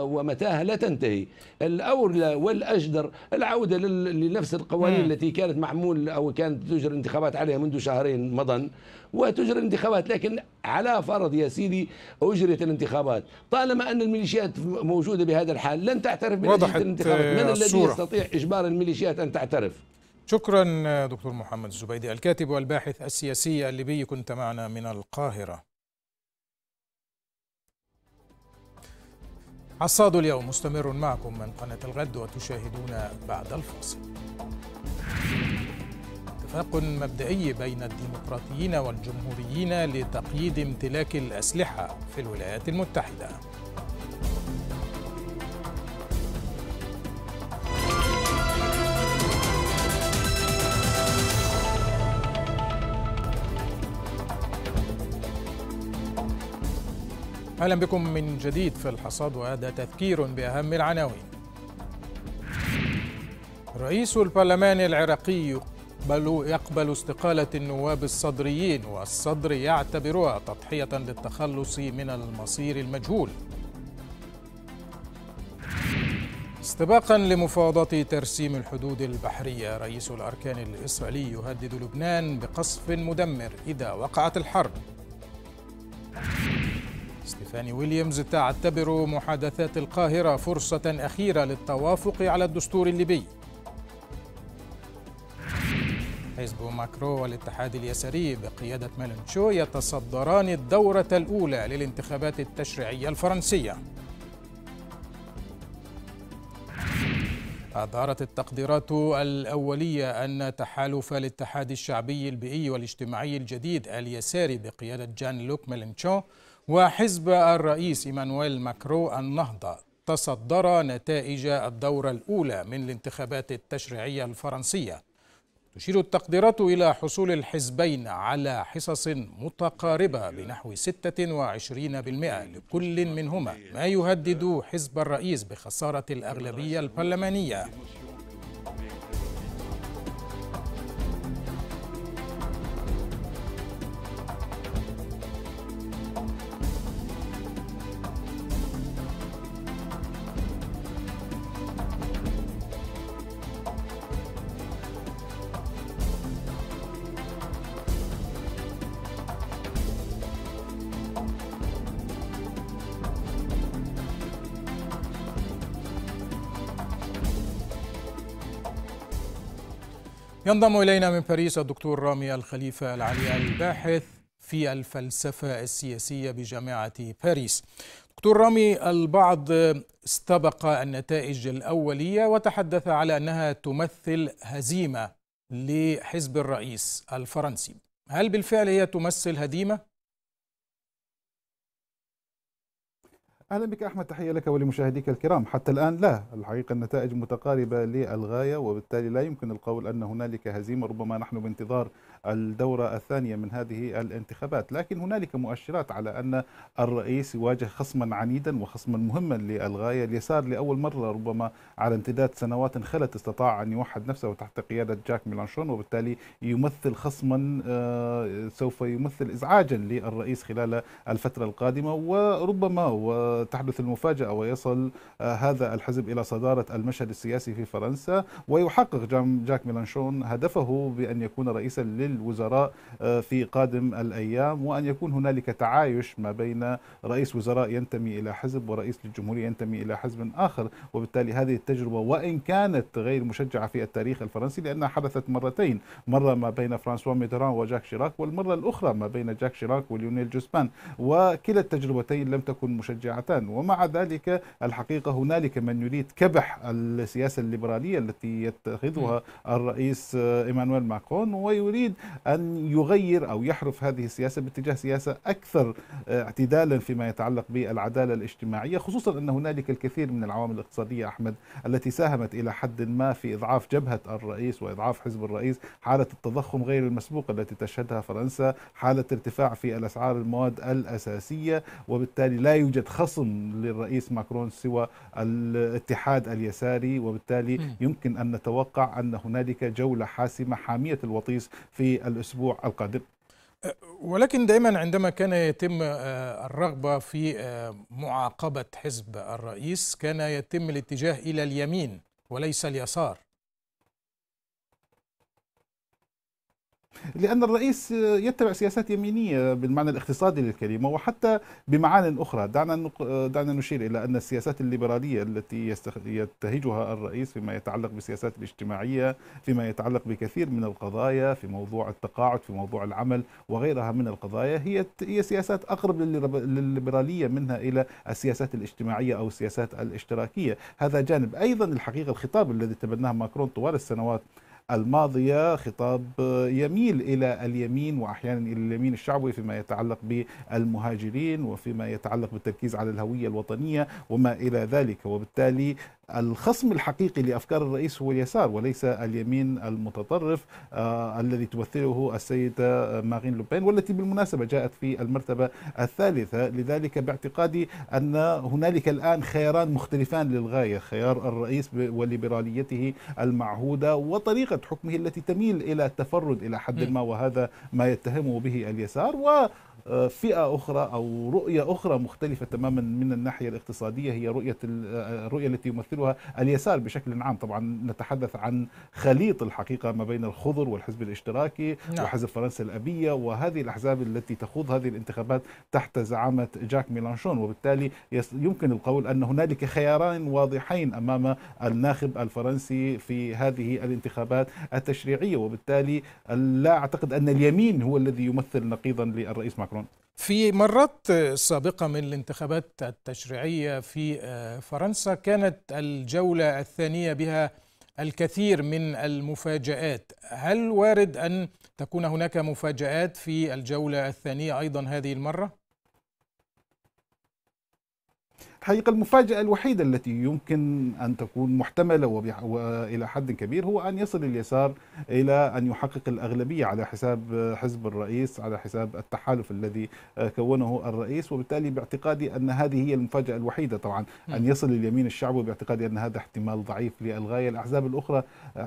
ومتاهة لا تنتهي الأولى والأجدر العودة لنفس القوانين التي كانت معمول أو كانت تجري الانتخابات عليها منذ شهرين مضى وتجري الانتخابات لكن على فرض يا سيدي أجريت الانتخابات طالما أن الميليشيات موجودة بهذا الحال لن تعترف بنتيجة الانتخابات من آه، الذي يستطيع إجبار الميليشيات أن تعترف شكرا دكتور محمد الزبيدي الكاتب والباحث السياسي الليبي كنت معنا من القاهرة عصاد اليوم مستمر معكم من قناة الغد وتشاهدون بعد الفاصل اتفاق مبدئي بين الديمقراطيين والجمهوريين لتقييد امتلاك الأسلحة في الولايات المتحدة اهلا بكم من جديد في الحصاد وهذا تذكير باهم العناوين رئيس البرلمان العراقي يقبل يقبل استقالة النواب الصدريين والصدر يعتبرها تضحية للتخلص من المصير المجهول استباقا لمفاوضة ترسيم الحدود البحرية رئيس الأركان الإسرائيلي يهدد لبنان بقصف مدمر إذا وقعت الحرب ستيفاني ويليامز تعتبر محادثات القاهرة فرصة أخيرة للتوافق على الدستور الليبي حزب ماكرو والاتحاد اليساري بقيادة مالنشو يتصدران الدورة الأولى للانتخابات التشريعية الفرنسية أظهرت التقديرات الأولية أن تحالف الاتحاد الشعبي البيئي والاجتماعي الجديد اليساري بقيادة جان لوك ميلينشو وحزب الرئيس إيمانويل ماكرو النهضة تصدر نتائج الدورة الأولى من الانتخابات التشريعية الفرنسية تشير التقديرات إلى حصول الحزبين على حصص متقاربة بنحو 26% لكل منهما ما يهدد حزب الرئيس بخسارة الأغلبية البرلمانية ينضم إلينا من باريس الدكتور رامي الخليفة العلي الباحث في الفلسفة السياسية بجامعة باريس دكتور رامي البعض استبق النتائج الأولية وتحدث على أنها تمثل هزيمة لحزب الرئيس الفرنسي هل بالفعل هي تمثل هديمة؟ أهلا بك أحمد تحية لك ولمشاهديك الكرام حتى الآن لا الحقيقة النتائج متقاربة للغاية وبالتالي لا يمكن القول أن هنالك هزيمة ربما نحن بانتظار الدورة الثانية من هذه الانتخابات لكن هنالك مؤشرات على أن الرئيس يواجه خصما عنيدا وخصما مهما للغاية اليسار لأول مرة ربما على امتداد سنوات خلت استطاع أن يوحد نفسه تحت قيادة جاك ميلانشون وبالتالي يمثل خصما آه، سوف يمثل إزعاجا للرئيس خلال الفترة القادمة وربما وتحدث المفاجأة ويصل آه، هذا الحزب إلى صدارة المشهد السياسي في فرنسا ويحقق جاك ميلانشون هدفه بأن يكون رئيسا لل الوزراء آه، في قادم الأيام وأن يكون هنالك تعايش ما بين رئيس وزراء ينتمي إلى حزب ورئيس للجمهورية ينتمي إلى حزب آخر وبالتالي هذه التجربة وإن كانت غير مشجعة في التاريخ الفرنسي لأنها حدثت مرتين مرة ما بين فرانسوا ميتران وجاك شيراك والمرة الأخرى ما بين جاك شيراك وليونيل جوسبان وكلا التجربتين لم تكن مشجعتان ومع ذلك الحقيقة هنالك من يريد كبح السياسة الليبرالية التي يتخذها الرئيس إيمانويل ماكرون ويريد أن يغير أو يحرف هذه السياسة باتجاه سياسة أكثر آه، اعتدالا فيما يتعلق بالعدالة الاجتماعية خصوصا أن هنالك الكثير من العوامل الاقتصادية أحمد التي ساهمت إلى حد ما في إضعاف جبهة الرئيس وإضعاف حزب الرئيس حالة التضخم غير المسبوق التي تشهدها فرنسا حالة ارتفاع في الأسعار المواد الأساسية وبالتالي لا يوجد خصم للرئيس ماكرون سوى الاتحاد اليساري وبالتالي يمكن أن نتوقع أن هنالك جولة حاسمة حامية الوطيس في في الأسبوع القادم ولكن دائما عندما كان يتم آه، الرغبة في آه، معاقبة حزب الرئيس كان يتم الاتجاه إلى اليمين وليس اليسار لأن الرئيس يتبع سياسات يمينية بالمعنى الاقتصادي للكلمة وحتى بمعان أخرى دعنا دعنا نشير إلى أن السياسات الليبرالية التي يتهجها الرئيس فيما يتعلق بالسياسات الاجتماعية فيما يتعلق بكثير من القضايا في موضوع التقاعد في موضوع العمل وغيرها من القضايا هي هي سياسات أقرب للليبرالية منها إلى السياسات الاجتماعية أو السياسات الاشتراكية هذا جانب أيضا الحقيقة الخطاب الذي تبناه ماكرون طوال السنوات الماضية خطاب يميل إلى اليمين وأحيانا إلى اليمين الشعبي فيما يتعلق بالمهاجرين وفيما يتعلق بالتركيز على الهوية الوطنية وما إلى ذلك وبالتالي الخصم الحقيقي لافكار الرئيس هو اليسار وليس اليمين المتطرف آه الذي تمثله السيده مارين لوبين والتي بالمناسبه جاءت في المرتبه الثالثه لذلك باعتقادي ان هنالك الان خياران مختلفان للغايه خيار الرئيس وليبراليته المعهوده وطريقه حكمه التي تميل الى التفرد الى حد ما وهذا ما يتهمه به اليسار و فئه اخرى او رؤيه اخرى مختلفه تماما من الناحيه الاقتصاديه هي رؤيه الرؤيه التي يمثلها اليسار بشكل عام طبعا نتحدث عن خليط الحقيقه ما بين الخضر والحزب الاشتراكي نعم. وحزب فرنسا الابيه وهذه الاحزاب التي تخوض هذه الانتخابات تحت زعامه جاك ميلانشون وبالتالي يمكن القول ان هنالك خياران واضحين امام الناخب الفرنسي في هذه الانتخابات التشريعيه وبالتالي لا اعتقد ان اليمين هو الذي يمثل نقيضا للرئيس ماكرون شكرا في مرات سابقة من الانتخابات التشريعية في آه، فرنسا كانت الجولة الثانية بها الكثير من المفاجآت هل وارد أن تكون هناك مفاجآت في الجولة الثانية أيضا هذه المرة؟ حقيقة المفاجأة الوحيدة التي يمكن أن تكون محتملة وإلى حد كبير هو أن يصل اليسار إلى أن يحقق الأغلبية على حساب حزب الرئيس على حساب التحالف الذي كونه الرئيس وبالتالي باعتقادي أن هذه هي المفاجأة الوحيدة طبعا أن يصل اليمين الشعبي باعتقادي أن هذا احتمال ضعيف للغاية الأحزاب الأخرى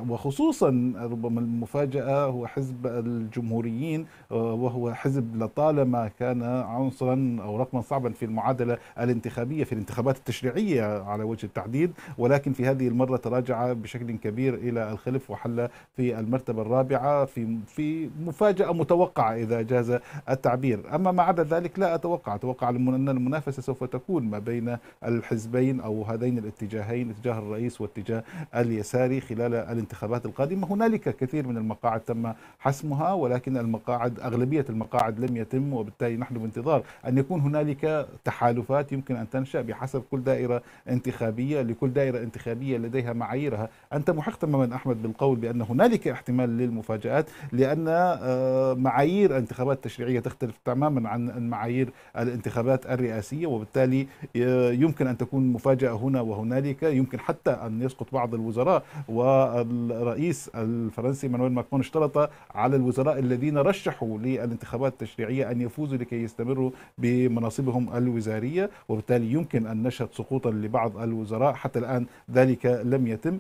وخصوصا ربما المفاجأة هو حزب الجمهوريين وهو حزب لطالما كان عنصرا أو رقما صعبا في المعادلة الانتخابية في الانتخابية الانتخابات التشريعية على وجه التحديد ولكن في هذه المرة تراجع بشكل كبير إلى الخلف وحل في المرتبة الرابعة في في مفاجأة متوقعة إذا جاز التعبير أما ما عدا ذلك لا أتوقع أتوقع أن المنافسة سوف تكون ما بين الحزبين أو هذين الاتجاهين اتجاه الرئيس واتجاه اليساري خلال الانتخابات القادمة هنالك كثير من المقاعد تم حسمها ولكن المقاعد أغلبية المقاعد لم يتم وبالتالي نحن بانتظار أن يكون هنالك تحالفات يمكن أن تنشأ بح حسب كل دائرة انتخابية لكل دائرة انتخابية لديها معاييرها أنت محق تماما أحمد بالقول بأن هنالك احتمال للمفاجآت لأن آه، معايير الانتخابات التشريعية تختلف تماما عن معايير الانتخابات الرئاسية وبالتالي آه، يمكن أن تكون مفاجأة هنا وهنالك يمكن حتى أن يسقط بعض الوزراء والرئيس الفرنسي مانويل ماكرون اشترط على الوزراء الذين رشحوا للانتخابات التشريعية أن يفوزوا لكي يستمروا بمناصبهم الوزارية وبالتالي يمكن يمكن أن نشهد سقوطا لبعض الوزراء حتى الآن ذلك لم يتم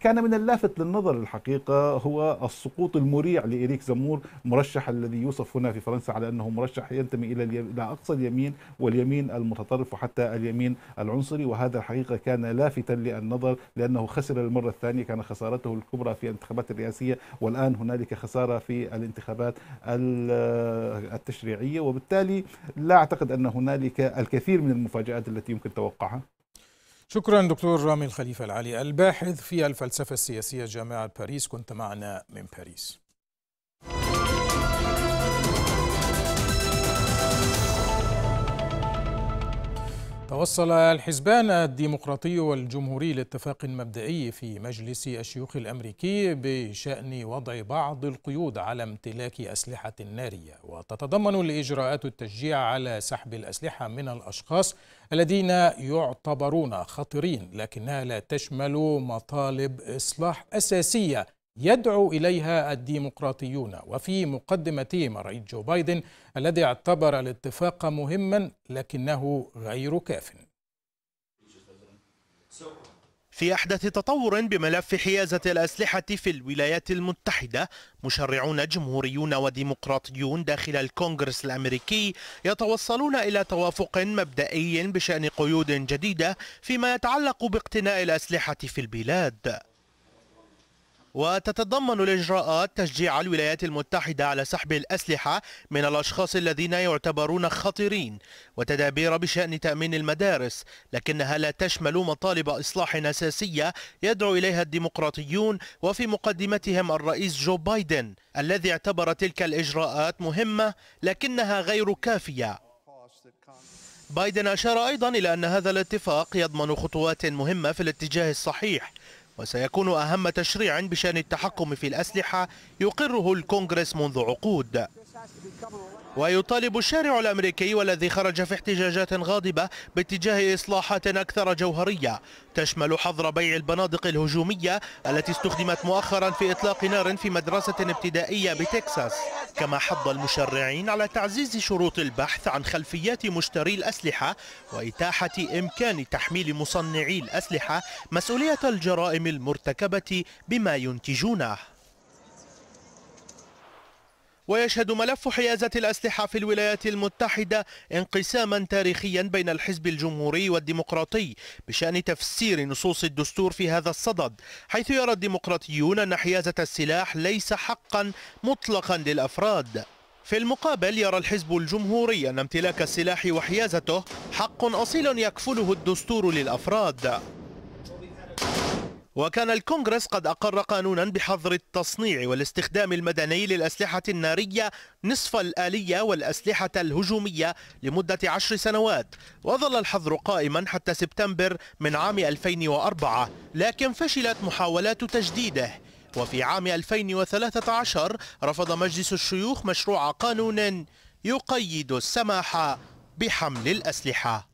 كان من اللافت للنظر الحقيقة هو السقوط المريع لإريك زمور مرشح الذي يوصف هنا في فرنسا على أنه مرشح ينتمي إلى إلى أقصى اليمين واليمين المتطرف وحتى اليمين العنصري وهذا الحقيقة كان لافتا للنظر لأنه خسر المرة الثانية كان خسارته الكبرى في الانتخابات الرئاسية والآن هنالك خسارة في الانتخابات التشريعية وبالتالي لا أعتقد أن هنالك الكثير من المفاجآت التي يمكن توقعها؟ شكرا دكتور رامي الخليفة العلي الباحث في الفلسفة السياسية جامعة باريس كنت معنا من باريس توصل الحزبان الديمقراطي والجمهوري لاتفاق مبدئي في مجلس الشيوخ الامريكي بشان وضع بعض القيود على امتلاك اسلحه ناريه وتتضمن الاجراءات التشجيع على سحب الاسلحه من الاشخاص الذين يعتبرون خطرين لكنها لا تشمل مطالب اصلاح اساسيه يدعو اليها الديمقراطيون وفي مقدمتهم رئيس جو بايدن الذي اعتبر الاتفاق مهما لكنه غير كاف في أحدث تطور بملف حيازة الأسلحة في الولايات المتحدة مشرعون جمهوريون وديمقراطيون داخل الكونغرس الأمريكي يتوصلون إلى توافق مبدئي بشأن قيود جديدة فيما يتعلق باقتناء الأسلحة في البلاد وتتضمن الإجراءات تشجيع الولايات المتحدة على سحب الأسلحة من الأشخاص الذين يعتبرون خطيرين وتدابير بشأن تأمين المدارس لكنها لا تشمل مطالب إصلاح أساسية يدعو إليها الديمقراطيون وفي مقدمتهم الرئيس جو بايدن الذي اعتبر تلك الإجراءات مهمة لكنها غير كافية بايدن أشار أيضا إلى أن هذا الاتفاق يضمن خطوات مهمة في الاتجاه الصحيح وسيكون أهم تشريع بشأن التحكم في الأسلحة يقره الكونغرس منذ عقود ويطالب الشارع الأمريكي والذي خرج في احتجاجات غاضبة باتجاه إصلاحات أكثر جوهرية تشمل حظر بيع البنادق الهجومية التي استخدمت مؤخرا في إطلاق نار في مدرسة ابتدائية بتكساس كما حض المشرعين على تعزيز شروط البحث عن خلفيات مشتري الأسلحة وإتاحة إمكان تحميل مصنعي الأسلحة مسؤولية الجرائم المرتكبة بما ينتجونه ويشهد ملف حيازة الأسلحة في الولايات المتحدة انقساما تاريخيا بين الحزب الجمهوري والديمقراطي بشأن تفسير نصوص الدستور في هذا الصدد حيث يرى الديمقراطيون أن حيازة السلاح ليس حقا مطلقا للأفراد في المقابل يرى الحزب الجمهوري أن امتلاك السلاح وحيازته حق أصيل يكفله الدستور للأفراد وكان الكونغرس قد أقر قانونا بحظر التصنيع والاستخدام المدني للأسلحة النارية نصف الآلية والأسلحة الهجومية لمدة عشر سنوات وظل الحظر قائما حتى سبتمبر من عام 2004 لكن فشلت محاولات تجديده وفي عام 2013 رفض مجلس الشيوخ مشروع قانون يقيد السماح بحمل الأسلحة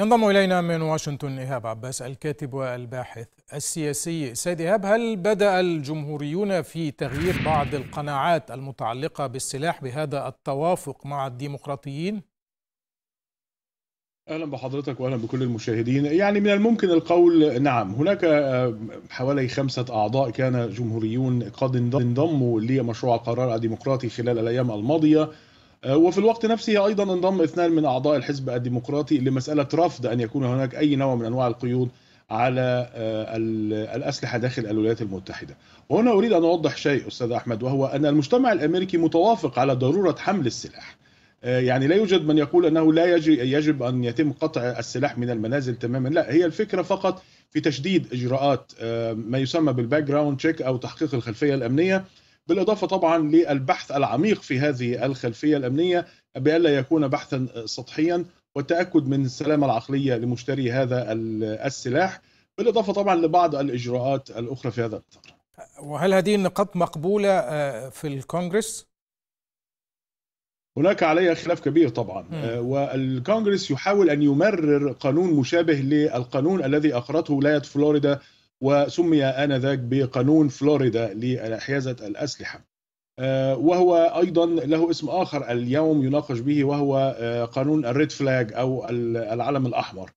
ينضم إلينا من واشنطن إيهاب عباس الكاتب والباحث السياسي سيد إيهاب هل بدأ الجمهوريون في تغيير بعض القناعات المتعلقة بالسلاح بهذا التوافق مع الديمقراطيين؟ اهلا بحضرتك واهلا بكل المشاهدين يعني من الممكن القول نعم هناك آه، حوالي خمسة أعضاء كان جمهوريون قد انضموا لمشروع القرار الديمقراطي خلال الأيام الماضية آه، وفي الوقت نفسه ايضا انضم اثنان من اعضاء الحزب الديمقراطي لمساله رفض ان يكون هناك اي نوع من انواع القيود على آه، الاسلحه داخل الولايات المتحده. وهنا اريد ان اوضح شيء استاذ احمد وهو ان المجتمع الامريكي متوافق على ضروره حمل السلاح. آه، يعني لا يوجد من يقول انه لا يجب ان يتم قطع السلاح من المنازل تماما، لا هي الفكره فقط في تشديد اجراءات ما يسمى بالباك جراوند تشيك او تحقيق الخلفيه الامنيه بالاضافه طبعا للبحث العميق في هذه الخلفيه الامنيه بألا يكون بحثا سطحيا والتاكد من السلامه العقليه لمشتري هذا السلاح بالاضافه طبعا لبعض الاجراءات الاخرى في هذا الاطار. وهل هذه النقاط مقبوله آه، في الكونغرس؟ هناك عليها خلاف كبير طبعا آه، والكونغرس يحاول ان يمرر قانون مشابه للقانون الذي اقرته ولايه فلوريدا وسمي آنذاك بقانون فلوريدا لحيازة الأسلحة آه، وهو أيضا له اسم آخر اليوم يناقش به وهو آه، قانون الريد فلاج أو العلم الأحمر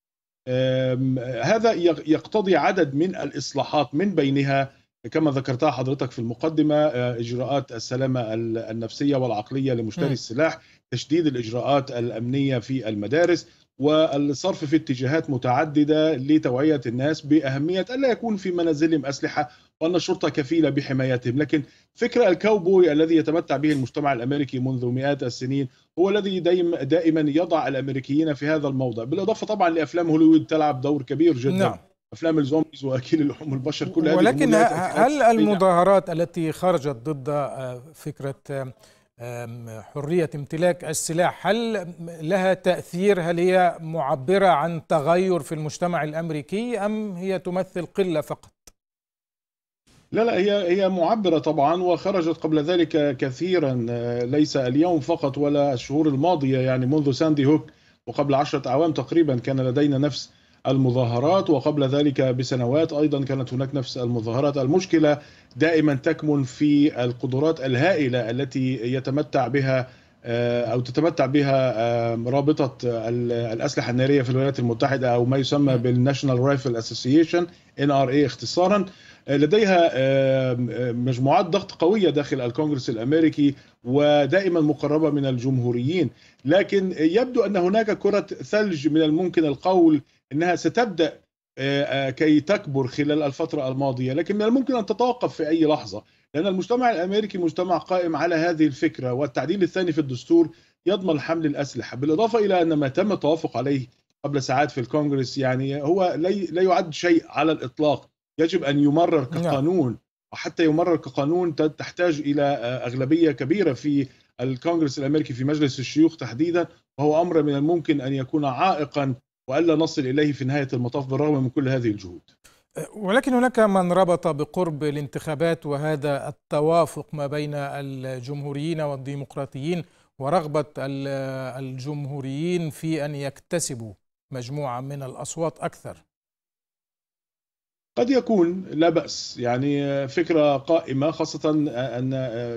هذا يقتضي عدد من الإصلاحات من بينها كما ذكرتها حضرتك في المقدمة آه، إجراءات السلامة النفسية والعقلية لمشتري السلاح تشديد الإجراءات الأمنية في المدارس والصرف في اتجاهات متعددة لتوعية الناس بأهمية ألا يكون في منازلهم أسلحة وأن الشرطة كفيلة بحمايتهم لكن فكرة الكاوبوي الذي يتمتع به المجتمع الأمريكي منذ مئات السنين هو الذي دايم دائما يضع الأمريكيين في هذا الموضع بالإضافة طبعا لأفلام هوليوود تلعب دور كبير جدا نعم. افلام الزومبيز واكل لحوم البشر كل هذه ولكن هل المظاهرات التي خرجت ضد آه، فكره آه، حرية امتلاك السلاح هل لها تأثير هل هي معبرة عن تغير في المجتمع الأمريكي أم هي تمثل قلة فقط؟ لا لا هي هي معبرة طبعا وخرجت قبل ذلك كثيرا آه، ليس اليوم فقط ولا الشهور الماضية يعني منذ ساندي هوك وقبل عشرة أعوام تقريبا كان لدينا نفس المظاهرات وقبل ذلك بسنوات ايضا كانت هناك نفس المظاهرات المشكله دائما تكمن في القدرات الهائله التي يتمتع بها آه، او تتمتع بها رابطه الاسلحه الناريه في الولايات المتحده او ما يسمى بالناشونال رايفل اسوسيشن ان ار اي اختصارا آه، لديها مجموعات ضغط قويه داخل الكونغرس الامريكي ودائما مقربه من الجمهوريين لكن يبدو ان هناك كره ثلج من الممكن القول انها ستبدا آه، آه، كي تكبر خلال الفتره الماضيه لكن من الممكن ان تتوقف في اي لحظه لان المجتمع الامريكي مجتمع قائم على هذه الفكره والتعديل الثاني في الدستور يضمن حمل الاسلحه بالاضافه الى ان ما تم التوافق عليه قبل ساعات في الكونغرس يعني هو لا يعد شيء على الاطلاق يجب ان يمرر نعم. كقانون وحتى يمرر كقانون تحتاج الى آه، اغلبيه كبيره في الكونغرس الامريكي في مجلس الشيوخ تحديدا وهو امر من الممكن ان يكون عائقا والا نصل اليه في نهايه المطاف بالرغم من كل هذه الجهود. ولكن هناك من ربط بقرب الانتخابات وهذا التوافق ما بين الجمهوريين والديمقراطيين ورغبه الجمهوريين في ان يكتسبوا مجموعه من الاصوات اكثر. قد يكون لا بأس يعني فكرة قائمة خاصة أن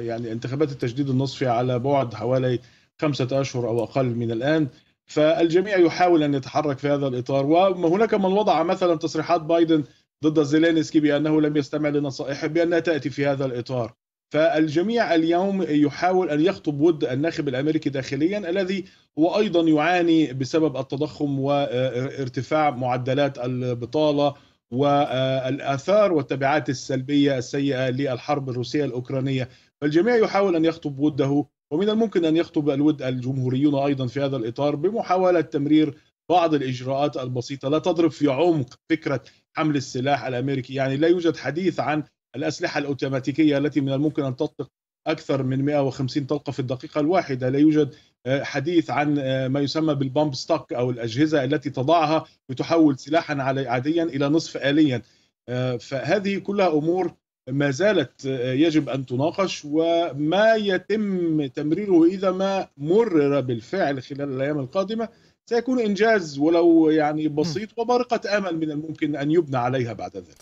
يعني انتخابات التجديد النصفي على بعد حوالي خمسة أشهر أو أقل من الآن فالجميع يحاول ان يتحرك في هذا الاطار وهناك من وضع مثلا تصريحات بايدن ضد زيلينسكي بانه لم يستمع لنصائحه بانها تاتي في هذا الاطار فالجميع اليوم يحاول ان يخطب ود الناخب الامريكي داخليا الذي هو ايضا يعاني بسبب التضخم وارتفاع معدلات البطاله والاثار والتبعات السلبيه السيئه للحرب الروسيه الاوكرانيه فالجميع يحاول ان يخطب وده ومن الممكن أن يخطب الود الجمهوريون أيضا في هذا الإطار بمحاولة تمرير بعض الإجراءات البسيطة لا تضرب في عمق فكرة حمل السلاح الأمريكي يعني لا يوجد حديث عن الأسلحة الأوتوماتيكية التي من الممكن أن تطلق أكثر من 150 طلقة في الدقيقة الواحدة لا يوجد آه، حديث عن آه، ما يسمى بالبامب ستوك أو الأجهزة التي تضعها لتحول سلاحا عاديا إلى نصف آليا آه، فهذه كلها أمور ما زالت آه، يجب ان تناقش وما يتم تمريره اذا ما مرر بالفعل خلال الايام القادمه سيكون انجاز ولو يعني بسيط وبارقه امل من الممكن ان يبنى عليها بعد ذلك.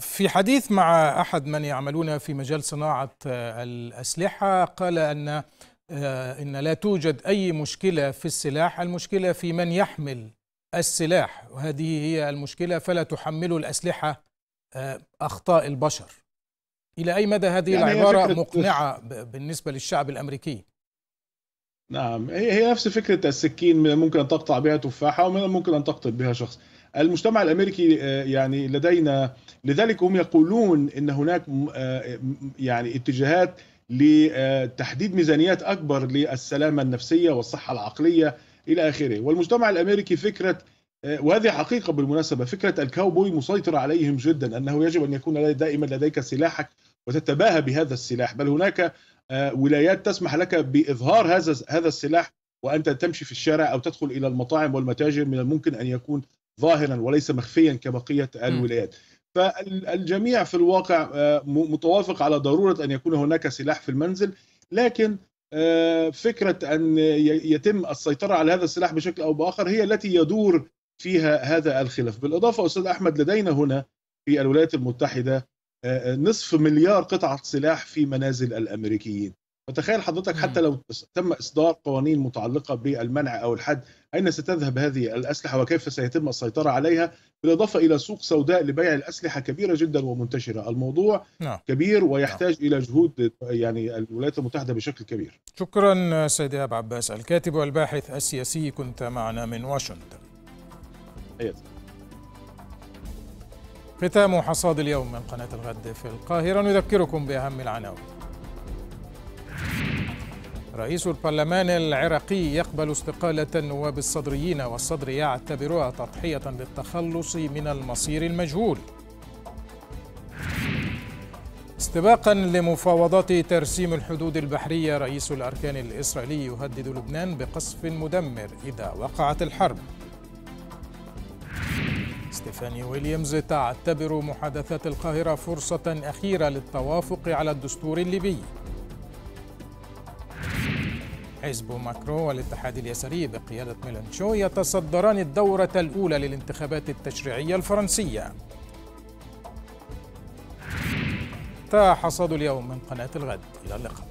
في حديث مع احد من يعملون في مجال صناعه آه، الاسلحه قال ان آه، ان لا توجد اي مشكله في السلاح، المشكله في من يحمل السلاح وهذه هي المشكله فلا تحملوا الاسلحه آه، اخطاء البشر الى اي مدى هذه يعني العباره مقنعه بالنسبه للشعب الامريكي نعم هي هي نفس فكره السكين من ممكن ان تقطع بها تفاحه ومن ممكن ان تقتل بها شخص المجتمع الامريكي آه، يعني لدينا لذلك هم يقولون ان هناك آه، يعني اتجاهات لتحديد ميزانيات اكبر للسلامه النفسيه والصحه العقليه الى اخره والمجتمع الامريكي فكره آه، وهذه حقيقة بالمناسبة فكرة الكاوبوي مسيطرة عليهم جدا أنه يجب أن يكون دائما لديك سلاحك وتتباهى بهذا السلاح بل هناك آه، ولايات تسمح لك بإظهار هذا هذا السلاح وأنت تمشي في الشارع أو تدخل إلى المطاعم والمتاجر من الممكن أن يكون ظاهرا وليس مخفيا كبقية الولايات فالجميع في الواقع آه، متوافق على ضرورة أن يكون هناك سلاح في المنزل لكن فكرة أن يتم السيطرة على هذا السلاح بشكل أو بآخر هي التي يدور فيها هذا الخلاف بالإضافة أستاذ أحمد لدينا هنا في الولايات المتحدة آه، آه، نصف مليار قطعة سلاح في منازل الأمريكيين فتخيل حضرتك حتى لو تم إصدار قوانين متعلقة بالمنع أو الحد أين ستذهب هذه الأسلحة وكيف سيتم السيطرة عليها بالإضافة إلى سوق سوداء لبيع الأسلحة كبيرة جدا ومنتشرة الموضوع نعم. كبير ويحتاج نعم. إلى جهود يعني الولايات المتحدة بشكل كبير شكرا سيدي أبو عباس الكاتب والباحث السياسي كنت معنا من واشنطن حياتي أيوة. ختام حصاد اليوم من قناة الغد في القاهرة نذكركم بأهم العناوين رئيس البرلمان العراقي يقبل استقالة النواب الصدريين والصدر يعتبرها تضحية للتخلص من المصير المجهول استباقا لمفاوضات ترسيم الحدود البحرية رئيس الأركان الإسرائيلي يهدد لبنان بقصف مدمر إذا وقعت الحرب ستيفاني ويليامز تعتبر محادثات القاهرة فرصة أخيرة للتوافق على الدستور الليبي حزب ماكرو والاتحاد اليساري بقيادة ميلانشو يتصدران الدورة الأولى للانتخابات التشريعية الفرنسية انتهى حصاد اليوم من قناة الغد إلى اللقاء